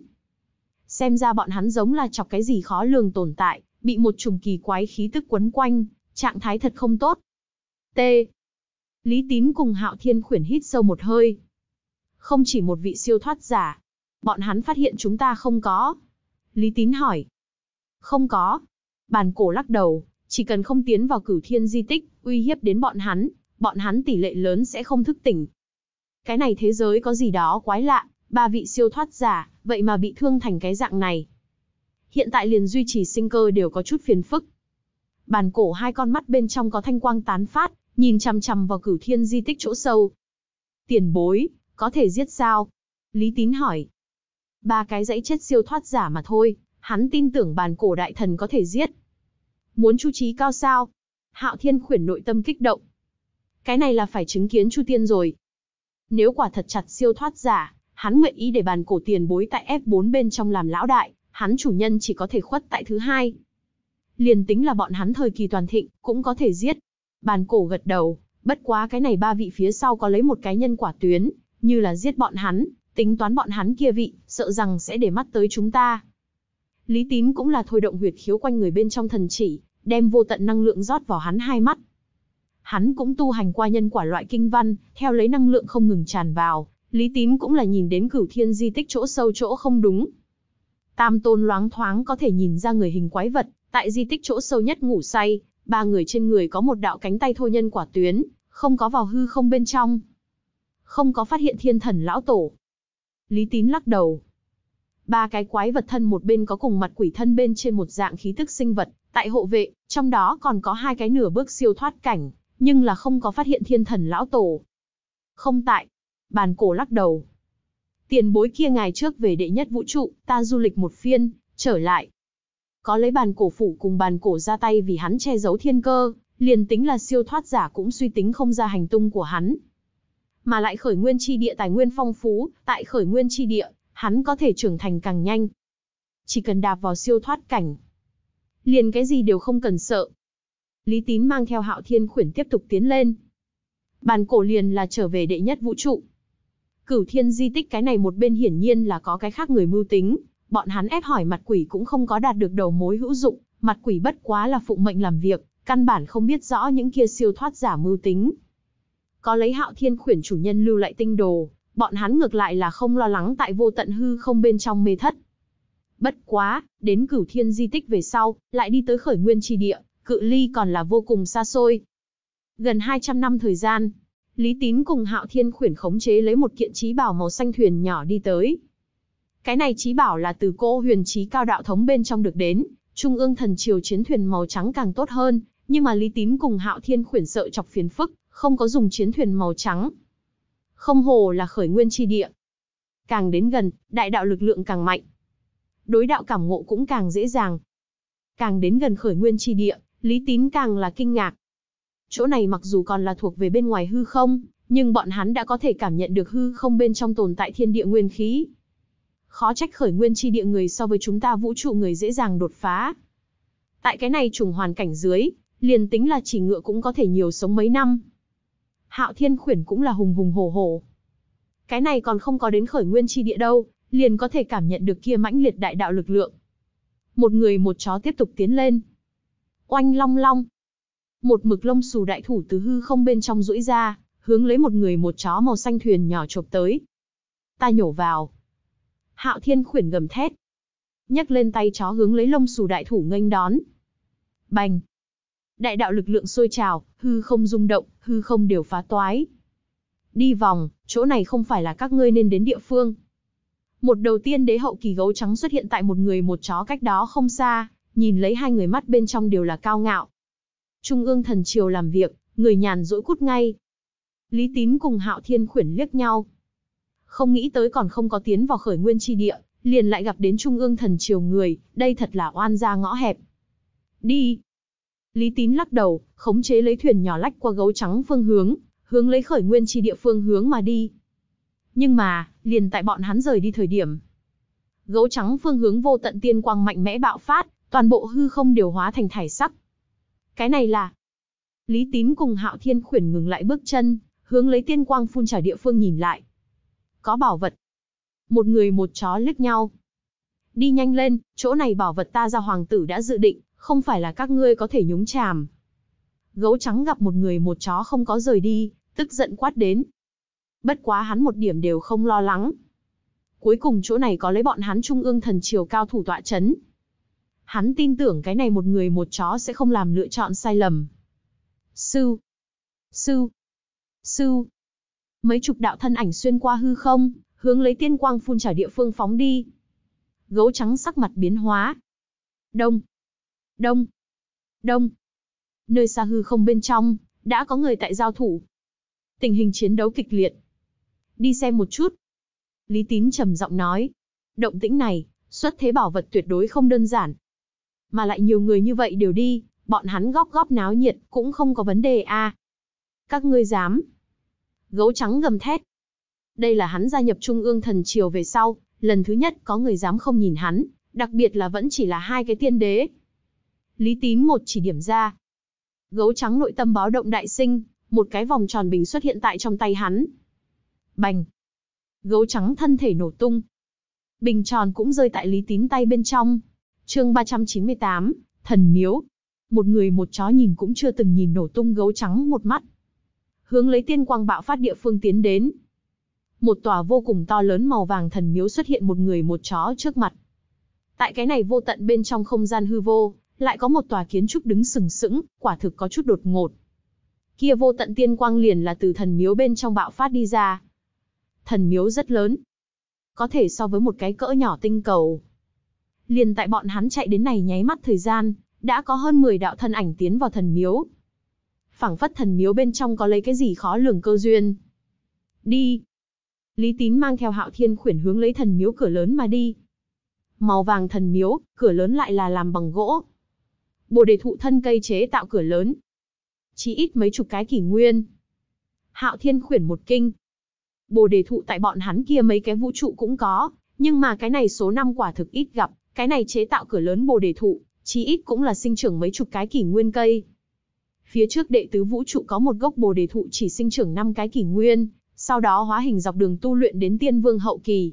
[SPEAKER 1] Xem ra bọn hắn giống là chọc cái gì khó lường tồn tại, bị một trùng kỳ quái khí tức quấn quanh, trạng thái thật không tốt. T. Lý Tín cùng Hạo Thiên khuyển hít sâu một hơi. Không chỉ một vị siêu thoát giả. Bọn hắn phát hiện chúng ta không có. Lý Tín hỏi. Không có. Bàn cổ lắc đầu, chỉ cần không tiến vào cửu thiên di tích, uy hiếp đến bọn hắn, bọn hắn tỷ lệ lớn sẽ không thức tỉnh. Cái này thế giới có gì đó quái lạ, ba vị siêu thoát giả, vậy mà bị thương thành cái dạng này. Hiện tại liền duy trì sinh cơ đều có chút phiền phức. Bàn cổ hai con mắt bên trong có thanh quang tán phát, nhìn chằm chằm vào cửu thiên di tích chỗ sâu. Tiền bối, có thể giết sao? Lý Tín hỏi. Ba cái dãy chết siêu thoát giả mà thôi, hắn tin tưởng bàn cổ đại thần có thể giết. Muốn chu trí cao sao? Hạo Thiên khuyển nội tâm kích động. Cái này là phải chứng kiến Chu Tiên rồi. Nếu quả thật chặt siêu thoát giả, hắn nguyện ý để bàn cổ tiền bối tại F4 bên trong làm lão đại, hắn chủ nhân chỉ có thể khuất tại thứ hai. Liền tính là bọn hắn thời kỳ toàn thịnh, cũng có thể giết. Bàn cổ gật đầu, bất quá cái này ba vị phía sau có lấy một cái nhân quả tuyến, như là giết bọn hắn, tính toán bọn hắn kia vị, sợ rằng sẽ để mắt tới chúng ta. Lý tín cũng là thôi động huyệt khiếu quanh người bên trong thần chỉ, đem vô tận năng lượng rót vào hắn hai mắt. Hắn cũng tu hành qua nhân quả loại kinh văn, theo lấy năng lượng không ngừng tràn vào, Lý Tín cũng là nhìn đến cửu thiên di tích chỗ sâu chỗ không đúng. Tam tôn loáng thoáng có thể nhìn ra người hình quái vật, tại di tích chỗ sâu nhất ngủ say, ba người trên người có một đạo cánh tay thô nhân quả tuyến, không có vào hư không bên trong. Không có phát hiện thiên thần lão tổ. Lý Tín lắc đầu. Ba cái quái vật thân một bên có cùng mặt quỷ thân bên trên một dạng khí tức sinh vật, tại hộ vệ, trong đó còn có hai cái nửa bước siêu thoát cảnh, nhưng là không có phát hiện thiên thần lão tổ. Không tại, bàn cổ lắc đầu. Tiền bối kia ngày trước về đệ nhất vũ trụ, ta du lịch một phiên, trở lại. Có lấy bàn cổ phủ cùng bàn cổ ra tay vì hắn che giấu thiên cơ, liền tính là siêu thoát giả cũng suy tính không ra hành tung của hắn. Mà lại khởi nguyên chi địa tài nguyên phong phú, tại khởi nguyên chi địa, hắn có thể trưởng thành càng nhanh. Chỉ cần đạp vào siêu thoát cảnh. Liền cái gì đều không cần sợ. Lý Tín mang theo hạo thiên khuyển tiếp tục tiến lên. Bàn cổ liền là trở về đệ nhất vũ trụ, Cửu thiên di tích cái này một bên hiển nhiên là có cái khác người mưu tính, bọn hắn ép hỏi mặt quỷ cũng không có đạt được đầu mối hữu dụng, mặt quỷ bất quá là phụ mệnh làm việc, căn bản không biết rõ những kia siêu thoát giả mưu tính. Có lấy hạo thiên khuyển chủ nhân lưu lại tinh đồ, bọn hắn ngược lại là không lo lắng tại vô tận hư không bên trong mê thất. Bất quá, đến cửu thiên di tích về sau, lại đi tới khởi nguyên tri địa, cự ly còn là vô cùng xa xôi. Gần 200 năm thời gian, Lý Tín cùng Hạo Thiên khuyển khống chế lấy một kiện trí bảo màu xanh thuyền nhỏ đi tới. Cái này trí bảo là từ cô huyền trí cao đạo thống bên trong được đến, trung ương thần triều chiến thuyền màu trắng càng tốt hơn, nhưng mà Lý Tín cùng Hạo Thiên khuyển sợ chọc phiền phức, không có dùng chiến thuyền màu trắng. Không hồ là khởi nguyên chi địa. Càng đến gần, đại đạo lực lượng càng mạnh. Đối đạo cảm ngộ cũng càng dễ dàng. Càng đến gần khởi nguyên chi địa, Lý Tín càng là kinh ngạc, chỗ này mặc dù còn là thuộc về bên ngoài hư không, nhưng bọn hắn đã có thể cảm nhận được hư không bên trong tồn tại thiên địa nguyên khí. Khó trách khởi nguyên chi địa người so với chúng ta vũ trụ người dễ dàng đột phá. Tại cái này trùng hoàn cảnh dưới, liền tính là chỉ ngựa cũng có thể nhiều sống mấy năm. Hạo Thiên Khuyển cũng là hùng hùng hổ hổ. Cái này còn không có đến khởi nguyên chi địa đâu, liền có thể cảm nhận được kia mãnh liệt đại đạo lực lượng. Một người một chó tiếp tục tiến lên. Oanh long long, một mực lông xù đại thủ từ hư không bên trong duỗi ra, hướng lấy một người một chó màu xanh thuyền nhỏ chộp tới. Ta nhổ vào. Hạo Thiên khuyển gầm thét. Nhấc lên tay chó hướng lấy lông xù đại thủ nghênh đón. Bành. Đại đạo lực lượng sôi trào, hư không rung động, hư không đều phá toái. Đi vòng, chỗ này không phải là các ngươi nên đến địa phương. Một đầu tiên đế hậu kỳ gấu trắng xuất hiện tại một người một chó cách đó không xa, nhìn lấy hai người mắt bên trong đều là cao ngạo, Trung ương thần triều làm việc, người nhàn rỗi cút ngay. Lý Tín cùng Hạo Thiên khuyển liếc nhau. Không nghĩ tới còn không có tiến vào khởi nguyên chi địa, liền lại gặp đến Trung ương thần triều người, đây thật là oan gia ngõ hẹp. Đi. Lý Tín lắc đầu, khống chế lấy thuyền nhỏ lách qua gấu trắng phương hướng, hướng lấy khởi nguyên chi địa phương hướng mà đi. Nhưng mà, liền tại bọn hắn rời đi thời điểm. Gấu trắng phương hướng vô tận tiên quang mạnh mẽ bạo phát, toàn bộ hư không đều hóa thành thải sắc, cái này là... Lý Tín cùng Hạo Thiên khuyển ngừng lại bước chân, hướng lấy tiên quang phun trào địa phương nhìn lại. Có bảo vật. Một người một chó liếc nhau. Đi nhanh lên, chỗ này bảo vật ta ra hoàng tử đã dự định, không phải là các ngươi có thể nhúng chàm. Gấu trắng gặp một người một chó không có rời đi, tức giận quát đến. Bất quá hắn một điểm đều không lo lắng. Cuối cùng chỗ này có lấy bọn hắn trung ương thần triều cao thủ tọa chấn, Hắn tin tưởng cái này một người một chó sẽ không làm lựa chọn sai lầm. Sư, sư, sư. Mấy chục đạo thân ảnh xuyên qua hư không, hướng lấy tiên quang phun trào địa phương phóng đi. Gấu trắng sắc mặt biến hóa. Đông, đông, đông. Nơi xa hư không bên trong, đã có người tại giao thủ. Tình hình chiến đấu kịch liệt. Đi xem một chút. Lý Tín trầm giọng nói. Động tĩnh này, xuất thế bảo vật tuyệt đối không đơn giản mà lại nhiều người như vậy đều đi, bọn hắn góp góp náo nhiệt, cũng không có vấn đề a. À. Các ngươi dám? Gấu trắng gầm thét. Đây là hắn gia nhập Trung ương thần triều về sau, lần thứ nhất có người dám không nhìn hắn, đặc biệt là vẫn chỉ là hai cái tiên đế. Lý Tín một chỉ điểm ra. Gấu trắng nội tâm báo động đại sinh, một cái vòng tròn bình xuất hiện tại trong tay hắn. Bành. Gấu trắng thân thể nổ tung. Bình tròn cũng rơi tại Lý Tín tay bên trong, Chương 398, thần miếu. Một người một chó nhìn cũng chưa từng nhìn nổ tung gấu trắng một mắt. Hướng lấy tiên quang bạo phát địa phương tiến đến. Một tòa vô cùng to lớn màu vàng thần miếu xuất hiện một người một chó trước mặt. Tại cái này vô tận bên trong không gian hư vô, lại có một tòa kiến trúc đứng sừng sững, quả thực có chút đột ngột. Kia vô tận tiên quang liền là từ thần miếu bên trong bạo phát đi ra. Thần miếu rất lớn, có thể so với một cái cỡ nhỏ tinh cầu, Liền tại bọn hắn chạy đến này nháy mắt thời gian, đã có hơn 10 đạo thân ảnh tiến vào thần miếu. Phảng phất thần miếu bên trong có lấy cái gì khó lường cơ duyên. Đi. Lý Tín mang theo Hạo Thiên khuyển hướng lấy thần miếu cửa lớn mà đi. Màu vàng thần miếu, cửa lớn lại là làm bằng gỗ. Bồ đề thụ thân cây chế tạo cửa lớn. Chỉ ít mấy chục cái kỷ nguyên. Hạo Thiên khuyển một kinh. Bồ đề thụ tại bọn hắn kia mấy cái vũ trụ cũng có, nhưng mà cái này số năm quả thực ít gặp, cái này chế tạo cửa lớn bồ đề thụ, chí ít cũng là sinh trưởng mấy chục cái kỷ nguyên cây. Phía trước đệ tứ vũ trụ có một gốc bồ đề thụ chỉ sinh trưởng năm cái kỷ nguyên, sau đó hóa hình dọc đường tu luyện đến tiên vương hậu kỳ.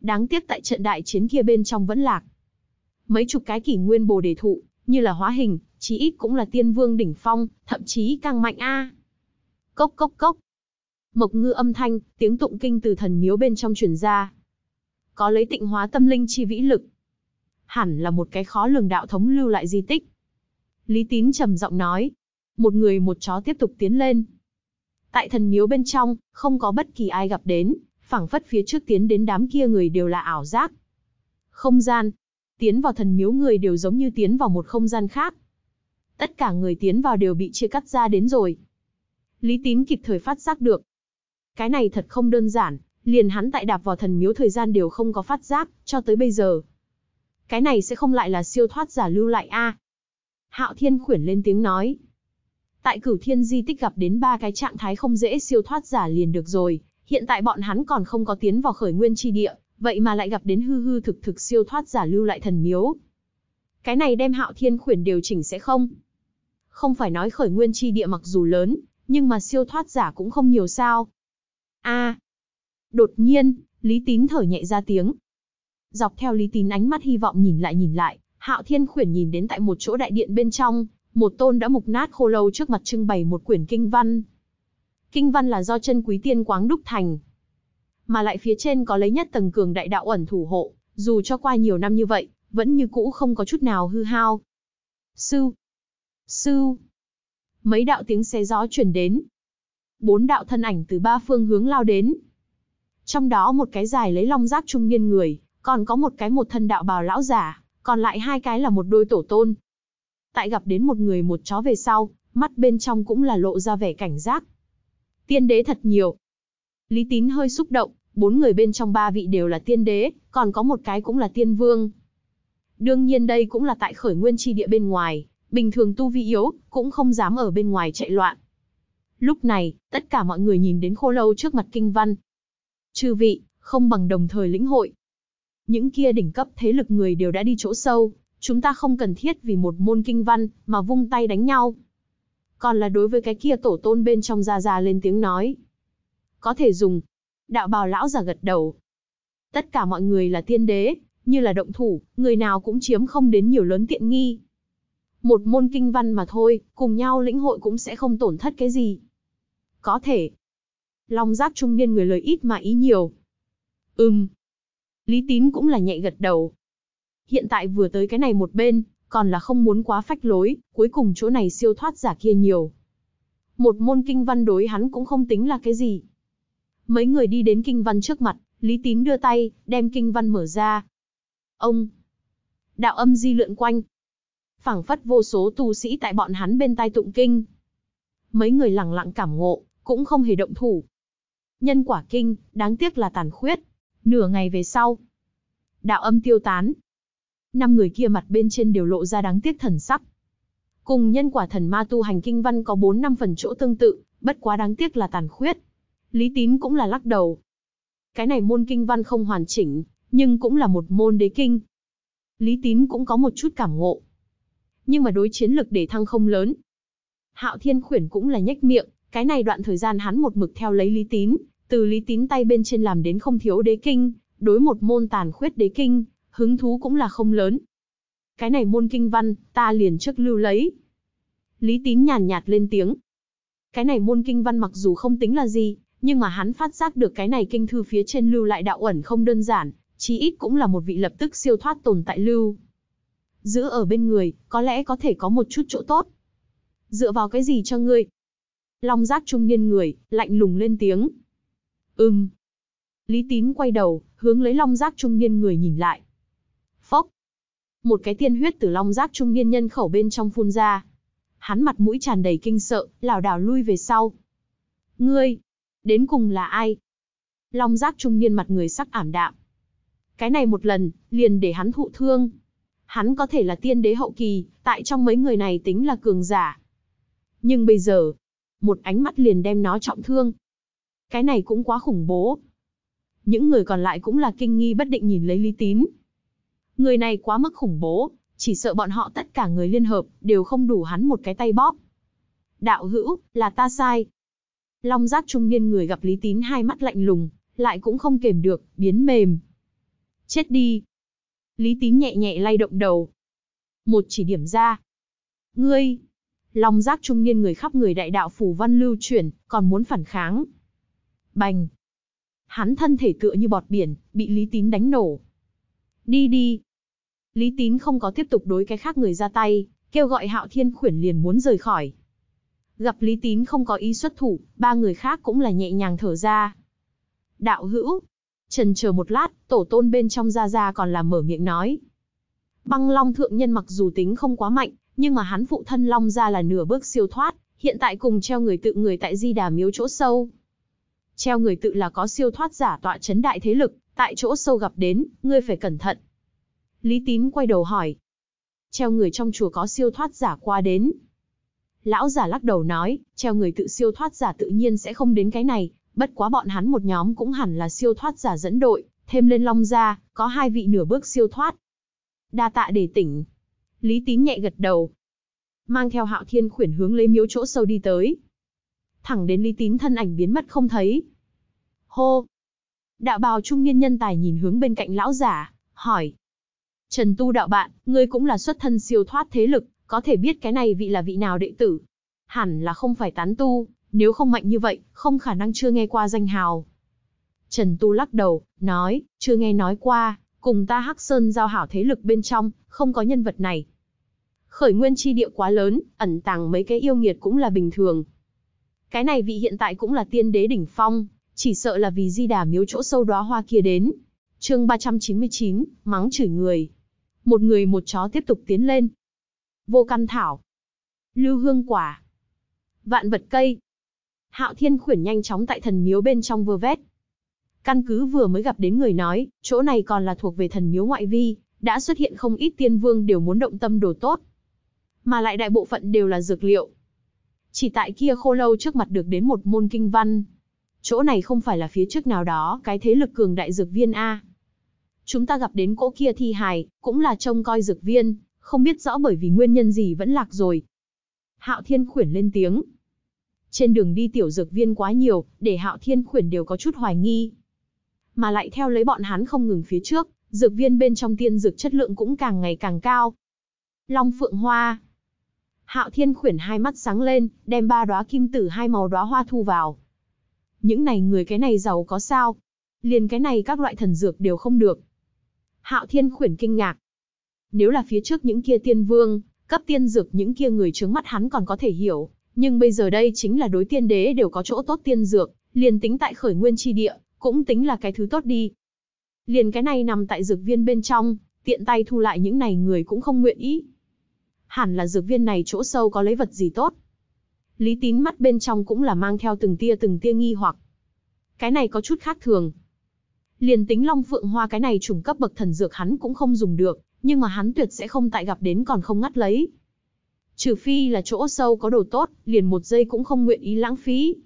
[SPEAKER 1] Đáng tiếc tại trận đại chiến kia bên trong vẫn lạc. Mấy chục cái kỷ nguyên bồ đề thụ, như là hóa hình, chí ít cũng là tiên vương đỉnh phong, thậm chí càng mạnh a. Cốc cốc cốc. Mộc ngư âm thanh, tiếng tụng kinh từ thần miếu bên trong truyền ra. Có lấy tịnh hóa tâm linh chi vĩ lực, hẳn là một cái khó lường đạo thống lưu lại di tích. Lý Tín trầm giọng nói, một người một chó tiếp tục tiến lên. Tại thần miếu bên trong, không có bất kỳ ai gặp đến, phảng phất phía trước tiến đến đám kia người đều là ảo giác. Không gian, tiến vào thần miếu người đều giống như tiến vào một không gian khác. Tất cả người tiến vào đều bị chia cắt ra đến rồi. Lý Tín kịp thời phát giác được. Cái này thật không đơn giản, liền hắn tại đạp vào thần miếu thời gian đều không có phát giác, cho tới bây giờ, cái này sẽ không lại là siêu thoát giả lưu lại a Hạo Thiên khuyển lên tiếng nói. Tại cửu thiên di tích gặp đến ba cái trạng thái không dễ siêu thoát giả liền được rồi, hiện tại bọn hắn còn không có tiến vào khởi nguyên tri địa, vậy mà lại gặp đến hư hư thực thực siêu thoát giả lưu lại thần miếu. Cái này đem hạo thiên khuyển điều chỉnh sẽ không? Không phải nói khởi nguyên tri địa mặc dù lớn, nhưng mà siêu thoát giả cũng không nhiều sao. a Đột nhiên, Lý Tín thở nhẹ ra tiếng, Dọc theo Lý Tín ánh mắt hy vọng nhìn lại nhìn lại, Hạo Thiên khuyển nhìn đến tại một chỗ đại điện bên trong, một tôn đã mục nát khô lâu trước mặt trưng bày một quyển kinh văn. Kinh văn là do chân quý tiên quáng đúc thành, mà lại phía trên có lấy nhất tầng cường đại đạo ẩn thủ hộ, dù cho qua nhiều năm như vậy, vẫn như cũ không có chút nào hư hao. Sư, sư, mấy đạo tiếng xé gió truyền đến. Bốn đạo thân ảnh từ ba phương hướng lao đến. Trong đó một cái dài lấy long giác trung niên người, còn có một cái một thân đạo bào lão giả, còn lại hai cái là một đôi tổ tôn. Tại gặp đến một người một chó về sau, mắt bên trong cũng là lộ ra vẻ cảnh giác. Tiên đế thật nhiều. Lý Tín hơi xúc động, bốn người bên trong ba vị đều là tiên đế, còn có một cái cũng là tiên vương. Đương nhiên đây cũng là tại khởi nguyên chi địa bên ngoài, bình thường tu vi yếu, cũng không dám ở bên ngoài chạy loạn. Lúc này, tất cả mọi người nhìn đến khô lâu trước mặt kinh văn. Chư vị, không bằng đồng thời lĩnh hội, những kia đỉnh cấp thế lực người đều đã đi chỗ sâu, chúng ta không cần thiết vì một môn kinh văn mà vung tay đánh nhau. Còn là đối với cái kia tổ tôn bên trong ra ra lên tiếng nói. Có thể dùng. Đạo bào lão già gật đầu. Tất cả mọi người là tiên đế, như là động thủ, người nào cũng chiếm không đến nhiều lớn tiện nghi. Một môn kinh văn mà thôi, cùng nhau lĩnh hội cũng sẽ không tổn thất cái gì. Có thể. Long giác trung niên người lời ít mà ý nhiều. Ừm, Lý Tín cũng là nhẹ gật đầu. Hiện tại vừa tới cái này một bên, còn là không muốn quá phách lối, cuối cùng chỗ này siêu thoát giả kia nhiều. Một môn kinh văn đối hắn cũng không tính là cái gì. Mấy người đi đến kinh văn trước mặt, Lý Tín đưa tay, đem kinh văn mở ra. Ông! Đạo âm di lượn quanh. phảng phất vô số tu sĩ tại bọn hắn bên tai tụng kinh. Mấy người lặng lặng cảm ngộ, cũng không hề động thủ. Nhân quả kinh, đáng tiếc là tàn khuyết, Nửa ngày về sau, đạo âm tiêu tán. Năm người kia mặt bên trên đều lộ ra đáng tiếc thần sắc. Cùng nhân quả thần ma tu hành kinh văn có 4 năm phần chỗ tương tự, bất quá đáng tiếc là tàn khuyết. Lý Tín cũng là lắc đầu. Cái này môn kinh văn không hoàn chỉnh, nhưng cũng là một môn đế kinh. Lý Tín cũng có một chút cảm ngộ. Nhưng mà đối chiến lực để thăng không lớn. Hạo Thiên Khuyển cũng là nhếch miệng, cái này đoạn thời gian hắn một mực theo lấy Lý Tín, từ lý tín tay bên trên làm đến không thiếu đế kinh, đối một môn tàn khuyết đế kinh, hứng thú cũng là không lớn. Cái này môn kinh văn, ta liền trước lưu lấy. Lý tín nhàn nhạt lên tiếng. Cái này môn kinh văn mặc dù không tính là gì, nhưng mà hắn phát giác được cái này kinh thư phía trên lưu lại đạo ẩn không đơn giản, chí ít cũng là một vị lập tức siêu thoát tồn tại lưu. Giữ ở bên người, có lẽ có thể có một chút chỗ tốt. Dựa vào cái gì cho ngươi? Long giác trung niên người, lạnh lùng lên tiếng, Ừm. Lý Tín quay đầu, hướng lấy long giác trung niên người nhìn lại. Phốc. Một cái tiên huyết từ long giác trung niên nhân khẩu bên trong phun ra. Hắn mặt mũi tràn đầy kinh sợ, lảo đảo lui về sau. Ngươi, đến cùng là ai? Long giác trung niên mặt người sắc ảm đạm. Cái này một lần, liền để hắn thụ thương. Hắn có thể là tiên đế hậu kỳ, tại trong mấy người này tính là cường giả. Nhưng bây giờ, một ánh mắt liền đem nó trọng thương, cái này cũng quá khủng bố. Những người còn lại cũng là kinh nghi bất định nhìn lấy Lý Tín. Người này quá mức khủng bố, chỉ sợ bọn họ tất cả người liên hợp đều không đủ hắn một cái tay bóp. Đạo hữu, là ta sai. Long giác trung niên người gặp Lý Tín hai mắt lạnh lùng, lại cũng không kềm được, biến mềm. Chết đi. Lý Tín nhẹ nhẹ lay động đầu. Một chỉ điểm ra. Ngươi. Long giác trung niên người khắp người đại đạo phủ văn lưu chuyển, còn muốn phản kháng, Bành! Hắn thân thể tựa như bọt biển, bị Lý Tín đánh nổ. Đi đi! Lý Tín không có tiếp tục đối cái khác người ra tay, kêu gọi Hạo Thiên Khuyển liền muốn rời khỏi. Gặp Lý Tín không có ý xuất thủ, ba người khác cũng là nhẹ nhàng thở ra. Đạo hữu! Trần chờ một lát, tổ tôn bên trong ra ra còn là mở miệng nói. Băng Long Thượng Nhân mặc dù tính không quá mạnh, nhưng mà hắn phụ thân Long ra là nửa bước siêu thoát, hiện tại cùng treo người tự người tại Di Đà Miếu chỗ sâu, treo người tự là có siêu thoát giả tọa chấn đại thế lực, tại chỗ sâu gặp đến, ngươi phải cẩn thận. Lý Tín quay đầu hỏi. Treo người trong chùa có siêu thoát giả qua đến. Lão giả lắc đầu nói, treo người tự siêu thoát giả tự nhiên sẽ không đến cái này, bất quá bọn hắn một nhóm cũng hẳn là siêu thoát giả dẫn đội, thêm lên long gia có hai vị nửa bước siêu thoát. Đa tạ để tỉnh. Lý Tín nhẹ gật đầu. Mang theo hạo thiên khuyển hướng lấy miếu chỗ sâu đi tới, thẳng đến Lý Tín thân ảnh biến mất không thấy. Hô! Đạo bào trung niên nhân tài nhìn hướng bên cạnh lão giả, hỏi. Trần Tu đạo bạn, ngươi cũng là xuất thân siêu thoát thế lực, có thể biết cái này vị là vị nào đệ tử. Hẳn là không phải tán tu, nếu không mạnh như vậy, không khả năng chưa nghe qua danh hào. Trần Tu lắc đầu, nói, chưa nghe nói qua, cùng ta Hắc Sơn giao hảo thế lực bên trong, không có nhân vật này. Khởi nguyên chi địa quá lớn, ẩn tàng mấy cái yêu nghiệt cũng là bình thường, cái này vị hiện tại cũng là tiên đế đỉnh phong, chỉ sợ là vì di đà miếu chỗ sâu đóa hoa kia đến. chương 399, mắng chửi người. Một người một chó tiếp tục tiến lên. Vô căn thảo. Lưu hương quả. Vạn vật cây. Hạo thiên khuyển nhanh chóng tại thần miếu bên trong vừa vét. Căn cứ vừa mới gặp đến người nói, chỗ này còn là thuộc về thần miếu ngoại vi, đã xuất hiện không ít tiên vương đều muốn động tâm đồ tốt. Mà lại đại bộ phận đều là dược liệu, chỉ tại kia khô lâu trước mặt được đến một môn kinh văn. Chỗ này không phải là phía trước nào đó, cái thế lực cường đại dược viên A. Chúng ta gặp đến cỗ kia thi hài, cũng là trông coi dược viên, không biết rõ bởi vì nguyên nhân gì vẫn lạc rồi. Hạo Thiên Khuyển lên tiếng. Trên đường đi tiểu dược viên quá nhiều, để Hạo Thiên Khuyển đều có chút hoài nghi. Mà lại theo lấy bọn hắn không ngừng phía trước, dược viên bên trong tiên dược chất lượng cũng càng ngày càng cao. Long Phượng Hoa, Hạo Thiên khuyển hai mắt sáng lên, đem ba đóa kim tử hai màu đóa hoa thu vào. Những này người cái này giàu có sao? Liền cái này các loại thần dược đều không được. Hạo Thiên khuyển kinh ngạc. Nếu là phía trước những kia tiên vương, cấp tiên dược những kia người trướng mắt hắn còn có thể hiểu, nhưng bây giờ đây chính là đối tiên đế đều có chỗ tốt tiên dược, liền tính tại khởi nguyên chi địa, cũng tính là cái thứ tốt đi. Liền cái này nằm tại dược viên bên trong, tiện tay thu lại những này người cũng không nguyện ý hẳn là dược viên này chỗ sâu có lấy vật gì tốt. Lý tín mắt bên trong cũng là mang theo từng tia từng tia nghi hoặc. Cái này có chút khác thường. Liền tính long phượng hoa cái này trùng cấp bậc thần dược hắn cũng không dùng được, nhưng mà hắn tuyệt sẽ không tại gặp đến còn không ngắt lấy. Trừ phi là chỗ sâu có đồ tốt, liền một giây cũng không nguyện ý lãng phí.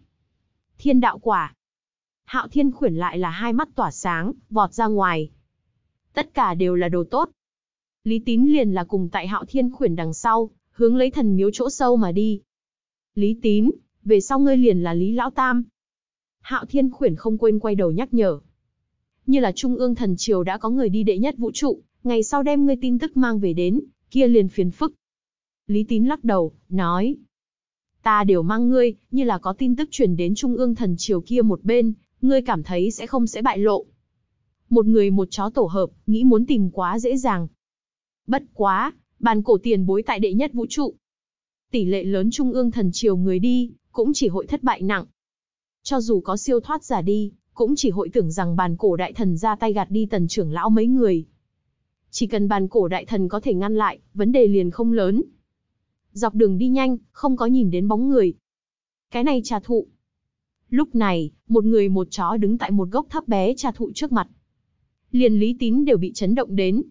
[SPEAKER 1] Thiên đạo quả. Hạo thiên khuyển lại là hai mắt tỏa sáng, vọt ra ngoài. Tất cả đều là đồ tốt, Lý Tín liền là cùng tại Hạo Thiên khuyển đằng sau, hướng lấy thần miếu chỗ sâu mà đi. Lý Tín, về sau ngươi liền là Lý Lão Tam. Hạo Thiên khuyển không quên quay đầu nhắc nhở. Như là Trung ương thần triều đã có người đi đệ nhất vũ trụ, ngày sau đem ngươi tin tức mang về đến, kia liền phiền phức. Lý Tín lắc đầu, nói. Ta đều mang ngươi, như là có tin tức truyền đến Trung ương thần triều kia một bên, ngươi cảm thấy sẽ không sẽ bại lộ. Một người một chó tổ hợp, nghĩ muốn tìm quá dễ dàng, Bất quá, bàn cổ tiền bối tại đệ nhất vũ trụ. Tỷ lệ lớn trung ương thần triều người đi, cũng chỉ hội thất bại nặng. Cho dù có siêu thoát giả đi, cũng chỉ hội tưởng rằng bàn cổ đại thần ra tay gạt đi tần trưởng lão mấy người. Chỉ cần bàn cổ đại thần có thể ngăn lại, vấn đề liền không lớn. Dọc đường đi nhanh, không có nhìn đến bóng người. Cái này trà thụ. Lúc này, một người một chó đứng tại một gốc tháp bé trà thụ trước mặt. Liền lý tín đều bị chấn động đến,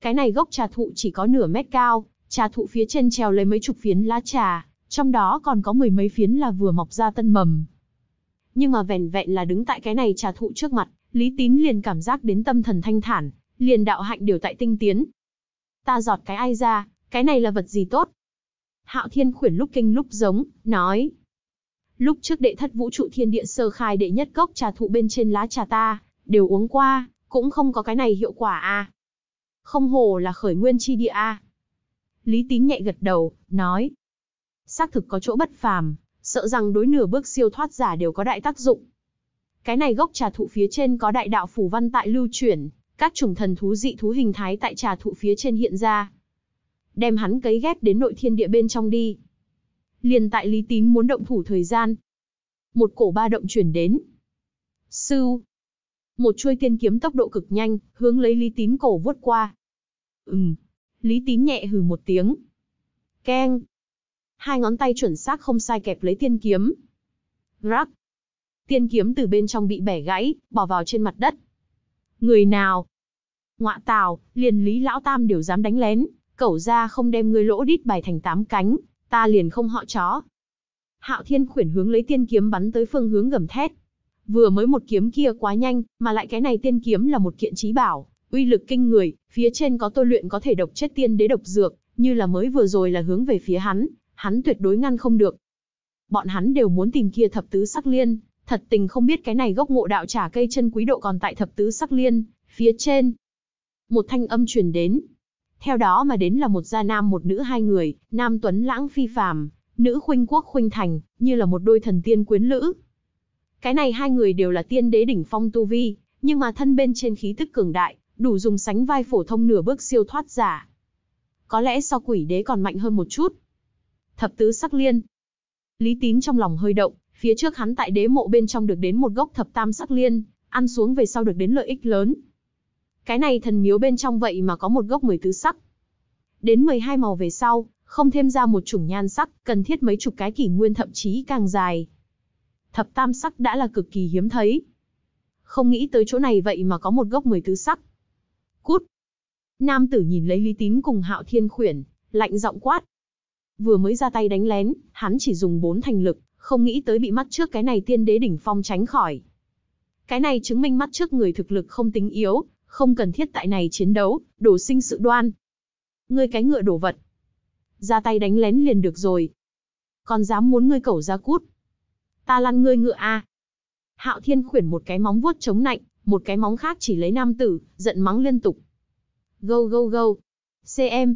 [SPEAKER 1] cái này gốc trà thụ chỉ có nửa mét cao, trà thụ phía trên treo lấy mấy chục phiến lá trà, trong đó còn có mười mấy phiến là vừa mọc ra tân mầm. Nhưng mà vẻn vẹn là đứng tại cái này trà thụ trước mặt, Lý Tín liền cảm giác đến tâm thần thanh thản, liền đạo hạnh đều tại tinh tiến. Ta giọt cái ai ra, cái này là vật gì tốt? Hạo Thiên khuyển lúc kinh lúc giống, nói. Lúc trước đệ thất vũ trụ thiên địa sơ khai đệ nhất gốc trà thụ bên trên lá trà ta, đều uống qua, cũng không có cái này hiệu quả à không hồ là khởi nguyên chi địa a. Lý Tín nhẹ gật đầu, nói. Xác thực có chỗ bất phàm, sợ rằng đối nửa bước siêu thoát giả đều có đại tác dụng. Cái này gốc trà thụ phía trên có đại đạo phủ văn tại lưu chuyển, các chủng thần thú dị thú hình thái tại trà thụ phía trên hiện ra. Đem hắn cấy ghép đến nội thiên địa bên trong đi. Liền tại Lý Tín muốn động thủ thời gian. Một cổ ba động chuyển đến. sư, Một chuôi tiên kiếm tốc độ cực nhanh, hướng lấy Lý Tín cổ vuốt qua. Ừm. Lý Tín nhẹ hừ một tiếng. Keng. Hai ngón tay chuẩn xác không sai kẹp lấy tiên kiếm. Rắc. Tiên kiếm từ bên trong bị bẻ gãy, bỏ vào trên mặt đất. Người nào? Ngoạ tào, liền Lý Lão Tam đều dám đánh lén, cẩu ra không đem ngươi lỗ đít bài thành tám cánh, ta liền không họ chó. Hạo Thiên khuyển hướng lấy tiên kiếm bắn tới phương hướng gầm thét. Vừa mới một kiếm kia quá nhanh, mà lại cái này tiên kiếm là một kiện trí bảo, uy lực kinh người, phía trên có tôi luyện có thể độc chết tiên đế độc dược, như là mới vừa rồi là hướng về phía hắn, hắn tuyệt đối ngăn không được. Bọn hắn đều muốn tìm kia thập tứ sắc liên, thật tình không biết cái này gốc ngộ đạo trả cây chân quý độ còn tại thập tứ sắc liên, phía trên. Một thanh âm truyền đến. Theo đó mà đến là một gia nam một nữ hai người, nam tuấn lãng phi phàm, nữ khuynh quốc khuynh thành, như là một đôi thần tiên quyến lữ. Cái này hai người đều là tiên đế đỉnh phong tu vi, nhưng mà thân bên trên khí tức cường đại, đủ dùng sánh vai phổ thông nửa bước siêu thoát giả. Có lẽ so quỷ đế còn mạnh hơn một chút. Thập tứ sắc liên. Lý tín trong lòng hơi động, phía trước hắn tại đế mộ bên trong được đến một gốc thập tam sắc liên, ăn xuống về sau được đến lợi ích lớn. Cái này thần miếu bên trong vậy mà có một gốc mười tứ sắc. Đến 12 màu về sau, không thêm ra một chủng nhan sắc, cần thiết mấy chục cái kỷ nguyên thậm chí càng dài. Thập tam sắc đã là cực kỳ hiếm thấy. Không nghĩ tới chỗ này vậy mà có một gốc mười tứ sắc. Cút! Nam tử nhìn lấy Lý Tín cùng Hạo Thiên khuyển, lạnh giọng quát. Vừa mới ra tay đánh lén, hắn chỉ dùng bốn thành lực, không nghĩ tới bị mắt trước cái này tiên đế đỉnh phong tránh khỏi. Cái này chứng minh mắt trước người thực lực không tính yếu, không cần thiết tại này chiến đấu, đổ sinh sự đoan. Ngươi cái ngựa đổ vật. Ra tay đánh lén liền được rồi. Còn dám muốn ngươi cẩu ra cút. Ta lăn ngươi ngựa a. À. Hạo Thiên khuyển một cái móng vuốt chống nạnh, một cái móng khác chỉ lấy nam tử, giận mắng liên tục. Gâu gâu gâu. CM.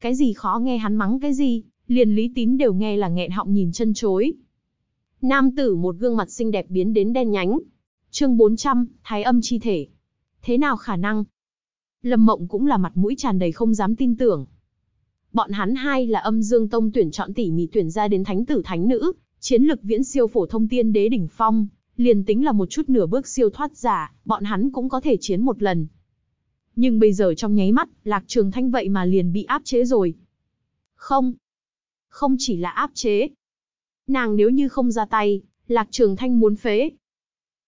[SPEAKER 1] Cái gì khó nghe hắn mắng cái gì, liền lý tín đều nghe là nghẹn họng nhìn chân chối. Nam tử một gương mặt xinh đẹp biến đến đen nhánh. Chương 400, thái âm chi thể. Thế nào khả năng? Lâm Mộng cũng là mặt mũi tràn đầy không dám tin tưởng. Bọn hắn hai là âm dương tông tuyển chọn tỉ mỉ tuyển ra đến thánh tử thánh nữ, chiến lực viễn siêu phổ thông tiên đế đỉnh phong, liền tính là một chút nửa bước siêu thoát giả, bọn hắn cũng có thể chiến một lần. Nhưng bây giờ trong nháy mắt, Lạc Trường Thanh vậy mà liền bị áp chế rồi. Không, không chỉ là áp chế. Nàng nếu như không ra tay, Lạc Trường Thanh muốn phế.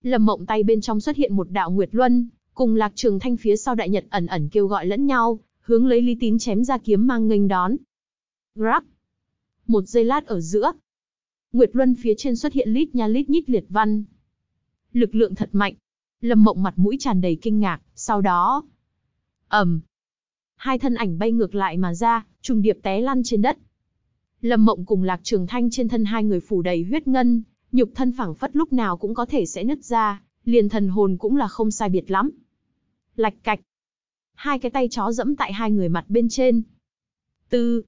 [SPEAKER 1] lầm Mộng tay bên trong xuất hiện một đạo nguyệt luân, cùng Lạc Trường Thanh phía sau đại nhật ẩn ẩn kêu gọi lẫn nhau, hướng lấy Lý Tín chém ra kiếm mang nghênh đón. Rắc. Một giây lát ở giữa, Nguyệt Luân phía trên xuất hiện lít nha lít nhít liệt văn, lực lượng thật mạnh. Lâm Mộng mặt mũi tràn đầy kinh ngạc, sau đó... ầm, Hai thân ảnh bay ngược lại mà ra, trùng điệp té lăn trên đất. Lâm Mộng cùng Lạc Trường Thanh trên thân hai người phủ đầy huyết ngân, nhục thân phảng phất lúc nào cũng có thể sẽ nứt ra, liền thần hồn cũng là không sai biệt lắm. Lạch cạch. Hai cái tay chó dẫm tại hai người mặt bên trên. Tư.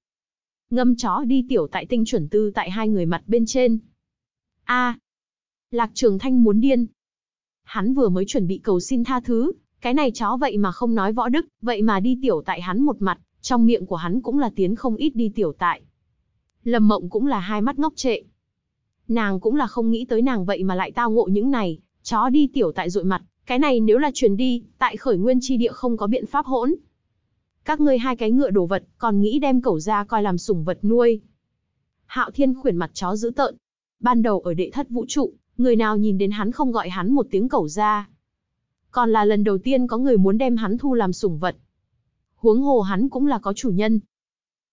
[SPEAKER 1] Ngâm chó đi tiểu tại tinh chuẩn tư tại hai người mặt bên trên. A. Lạc Trường Thanh muốn điên, Hắn vừa mới chuẩn bị cầu xin tha thứ, cái này chó vậy mà không nói võ đức, vậy mà đi tiểu tại hắn một mặt, trong miệng của hắn cũng là tiếng không ít đi tiểu tại. Lâm Mộng cũng là hai mắt ngốc trệ. Nàng cũng là không nghĩ tới nàng vậy mà lại tao ngộ những này, chó đi tiểu tại dội mặt, cái này nếu là truyền đi, tại khởi nguyên chi địa không có biện pháp hỗn. Các ngươi hai cái ngựa đồ vật, còn nghĩ đem cẩu ra coi làm sủng vật nuôi. Hạo Thiên khuyển mặt chó dữ tợn. Ban đầu ở đệ thất vũ trụ, người nào nhìn đến hắn không gọi hắn một tiếng cẩu ra. Còn là lần đầu tiên có người muốn đem hắn thu làm sủng vật. Huống hồ hắn cũng là có chủ nhân.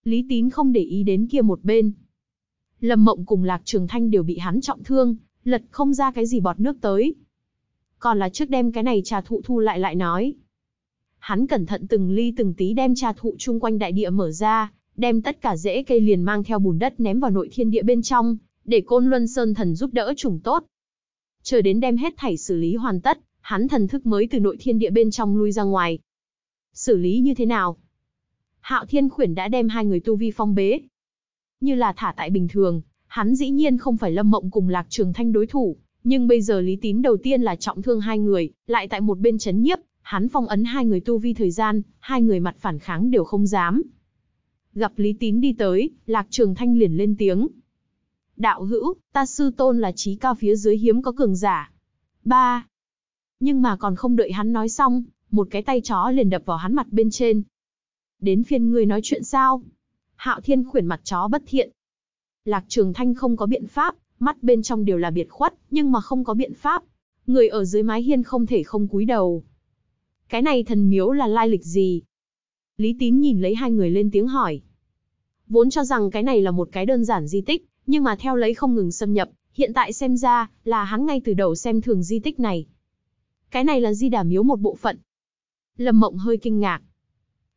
[SPEAKER 1] Lý Tín không để ý đến kia một bên. Lâm Mộng cùng Lạc Trường Thanh đều bị hắn trọng thương, lật không ra cái gì bọt nước tới. Còn là trước đem cái này trà thụ thu lại lại nói. Hắn cẩn thận từng ly từng tí đem trà thụ chung quanh đại địa mở ra, đem tất cả rễ cây liền mang theo bùn đất ném vào nội thiên địa bên trong, để Côn Luân Sơn Thần giúp đỡ trùng tốt chờ đến đem hết thảy xử lý hoàn tất, hắn thần thức mới từ nội thiên địa bên trong lui ra ngoài. Xử lý như thế nào? Hạo Thiên Khuyển đã đem hai người tu vi phong bế. Như là thả tại bình thường, hắn dĩ nhiên không phải Lâm Mộng cùng Lạc Trường Thanh đối thủ, nhưng bây giờ Lý Tín đầu tiên là trọng thương hai người, lại tại một bên chấn nhiếp, hắn phong ấn hai người tu vi thời gian, hai người mặt phản kháng đều không dám. Gặp Lý Tín đi tới, Lạc Trường Thanh liền lên tiếng, đạo hữu, ta sư tôn là trí cao phía dưới hiếm có cường giả. Ba. Nhưng mà còn không đợi hắn nói xong, một cái tay chó liền đập vào hắn mặt bên trên. Đến phiên ngươi nói chuyện sao? Hạo Thiên khuyển mặt chó bất thiện. Lạc Trường Thanh không có biện pháp, mắt bên trong đều là biệt khuất, nhưng mà không có biện pháp. Người ở dưới mái hiên không thể không cúi đầu. Cái này thần miếu là lai lịch gì? Lý Tín nhìn lấy hai người lên tiếng hỏi. Vốn cho rằng cái này là một cái đơn giản di tích, nhưng mà theo lấy không ngừng xâm nhập, hiện tại xem ra là hắn ngay từ đầu xem thường di tích này. Cái này là di đà miếu một bộ phận. Lâm Mộng hơi kinh ngạc.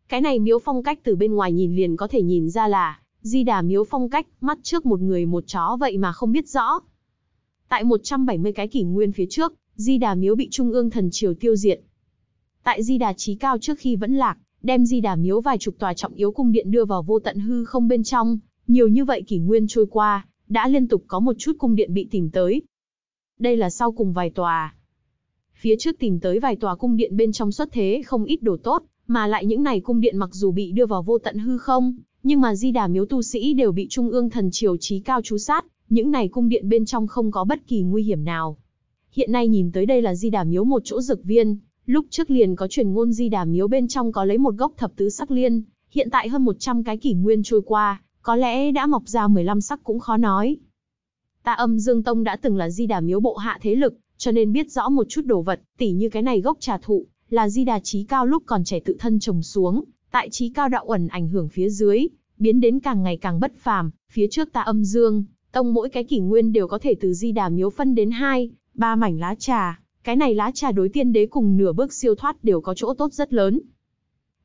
[SPEAKER 1] Cái này miếu phong cách từ bên ngoài nhìn liền có thể nhìn ra là di đà miếu phong cách, mắt trước một người một chó vậy mà không biết rõ. Tại 170 cái kỷ nguyên phía trước, di đà miếu bị trung ương thần triều tiêu diệt. Tại di đà trí cao trước khi vẫn lạc, đem di đà miếu vài chục tòa trọng yếu cung điện đưa vào vô tận hư không bên trong, nhiều như vậy kỷ nguyên trôi qua, đã liên tục có một chút cung điện bị tìm tới. Đây là sau cùng vài tòa. Phía trước tìm tới vài tòa cung điện bên trong xuất thế không ít đồ tốt, mà lại những này cung điện mặc dù bị đưa vào vô tận hư không, nhưng mà di đà miếu tu sĩ đều bị trung ương thần triều trí cao chú sát, những này cung điện bên trong không có bất kỳ nguy hiểm nào. Hiện nay nhìn tới đây là di đà miếu một chỗ dược viên, lúc trước liền có truyền ngôn di đà miếu bên trong có lấy một gốc thập tứ sắc liên, hiện tại hơn 100 cái kỷ nguyên trôi qua, có lẽ đã mọc ra 15 sắc cũng khó nói. Ta âm Dương Tông đã từng là di đà miếu bộ hạ thế lực, cho nên biết rõ một chút đồ vật, tỉ như cái này gốc trà thụ, là di đà trí cao lúc còn trẻ tự thân trồng xuống, tại trí cao đạo ẩn ảnh hưởng phía dưới, biến đến càng ngày càng bất phàm, phía trước ta âm dương, tông mỗi cái kỷ nguyên đều có thể từ di đà miếu phân đến hai, ba mảnh lá trà, cái này lá trà đối tiên đế cùng nửa bước siêu thoát đều có chỗ tốt rất lớn.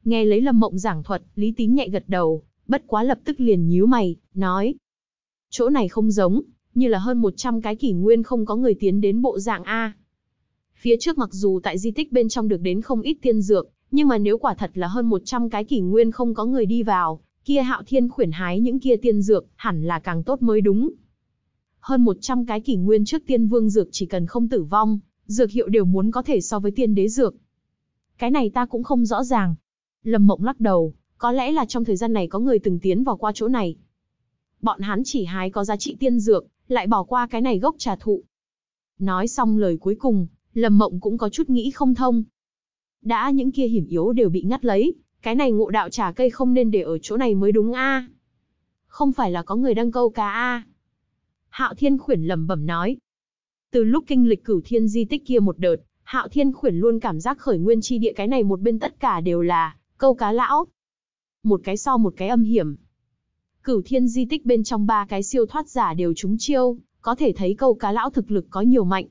[SPEAKER 1] Nghe lấy Lâm Mộng giảng thuật, Lý Tín nhẹ gật đầu, bất quá lập tức liền nhíu mày, nói. Chỗ này không giống, như là hơn 100 cái kỷ nguyên không có người tiến đến bộ dạng A. Phía trước mặc dù tại di tích bên trong được đến không ít tiên dược, nhưng mà nếu quả thật là hơn 100 cái kỷ nguyên không có người đi vào, kia hạo thiên khuyển hái những kia tiên dược, hẳn là càng tốt mới đúng. Hơn 100 cái kỷ nguyên trước tiên vương dược chỉ cần không tử vong, dược hiệu đều muốn có thể so với tiên đế dược. Cái này ta cũng không rõ ràng. Lâm Mộng lắc đầu, có lẽ là trong thời gian này có người từng tiến vào qua chỗ này. Bọn hắn chỉ hái có giá trị tiên dược, lại bỏ qua cái này gốc trà thụ. Nói xong lời cuối cùng, Lâm Mộng cũng có chút nghĩ không thông. Đã những kia hiểm yếu đều bị ngắt lấy, cái này ngộ đạo trà cây không nên để ở chỗ này mới đúng a. Không phải là có người đang câu cá a. Hạo Thiên khuyển lẩm bẩm nói. Từ lúc kinh lịch cửu thiên di tích kia một đợt, Hạo Thiên khuyển luôn cảm giác khởi nguyên chi địa cái này một bên tất cả đều là câu cá lão, một cái so một cái âm hiểm. Cửu thiên di tích bên trong ba cái siêu thoát giả đều trúng chiêu, có thể thấy câu cá lão thực lực có nhiều mạnh.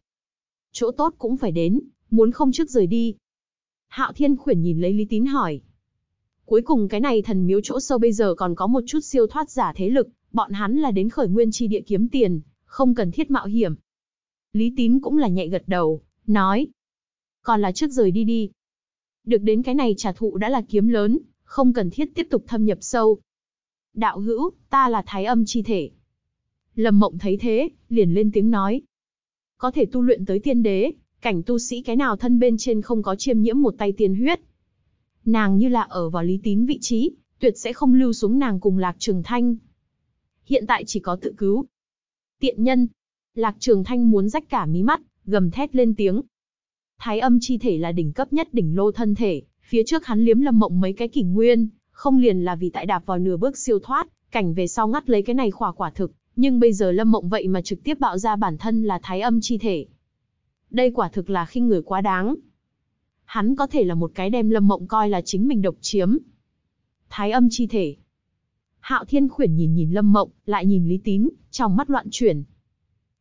[SPEAKER 1] Chỗ tốt cũng phải đến, muốn không trước rời đi. Hạo thiên khuyển nhìn lấy lý tín hỏi. Cuối cùng cái này thần miếu chỗ sâu bây giờ còn có một chút siêu thoát giả thế lực, bọn hắn là đến khởi nguyên chi địa kiếm tiền, không cần thiết mạo hiểm. Lý tín cũng là nhạy gật đầu, nói. Còn là trước rời đi đi. Được đến cái này trả thụ đã là kiếm lớn, không cần thiết tiếp tục thâm nhập sâu. Đạo hữu, ta là thái âm chi thể. Lâm Mộng thấy thế, liền lên tiếng nói. Có thể tu luyện tới tiên đế, cảnh tu sĩ cái nào thân bên trên không có chiêm nhiễm một tay tiên huyết. Nàng như là ở vào lý tín vị trí, tuyệt sẽ không lưu xuống nàng cùng Lạc Trường Thanh. Hiện tại chỉ có tự cứu. Tiện nhân. Lạc Trường Thanh muốn rách cả mí mắt, gầm thét lên tiếng. Thái âm chi thể là đỉnh cấp nhất đỉnh lô thân thể, Phía trước hắn liếm Lâm Mộng mấy cái kỷ nguyên, không liền là vì tại đạp vào nửa bước siêu thoát, cảnh về sau ngắt lấy cái này khỏa quả thực, nhưng bây giờ Lâm Mộng vậy mà trực tiếp bạo ra bản thân là thái âm chi thể. Đây quả thực là khinh người quá đáng. Hắn có thể là một cái đem Lâm Mộng coi là chính mình độc chiếm. Thái âm chi thể. Hạo Thiên khuyển nhìn nhìn Lâm Mộng, lại nhìn Lý Tín, trong mắt loạn chuyển.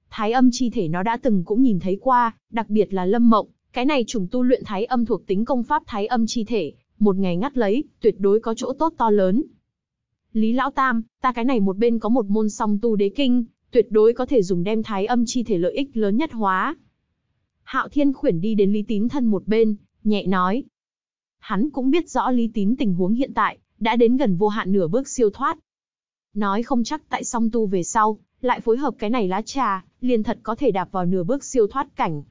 [SPEAKER 1] Thái âm chi thể nó đã từng cũng nhìn thấy qua, đặc biệt là Lâm Mộng, cái này trùng tu luyện thái âm thuộc tính công pháp thái âm chi thể, một ngày ngắt lấy, tuyệt đối có chỗ tốt to lớn. Lý Lão Tam, ta cái này một bên có một môn song tu đế kinh, tuyệt đối có thể dùng đem thái âm chi thể lợi ích lớn nhất hóa. Hạo Thiên khuyển đi đến Lý Tín thân một bên, nhẹ nói. Hắn cũng biết rõ Lý Tín tình huống hiện tại, đã đến gần vô hạn nửa bước siêu thoát. Nói không chắc tại song tu về sau, lại phối hợp cái này lá trà, liền thật có thể đạp vào nửa bước siêu thoát cảnh.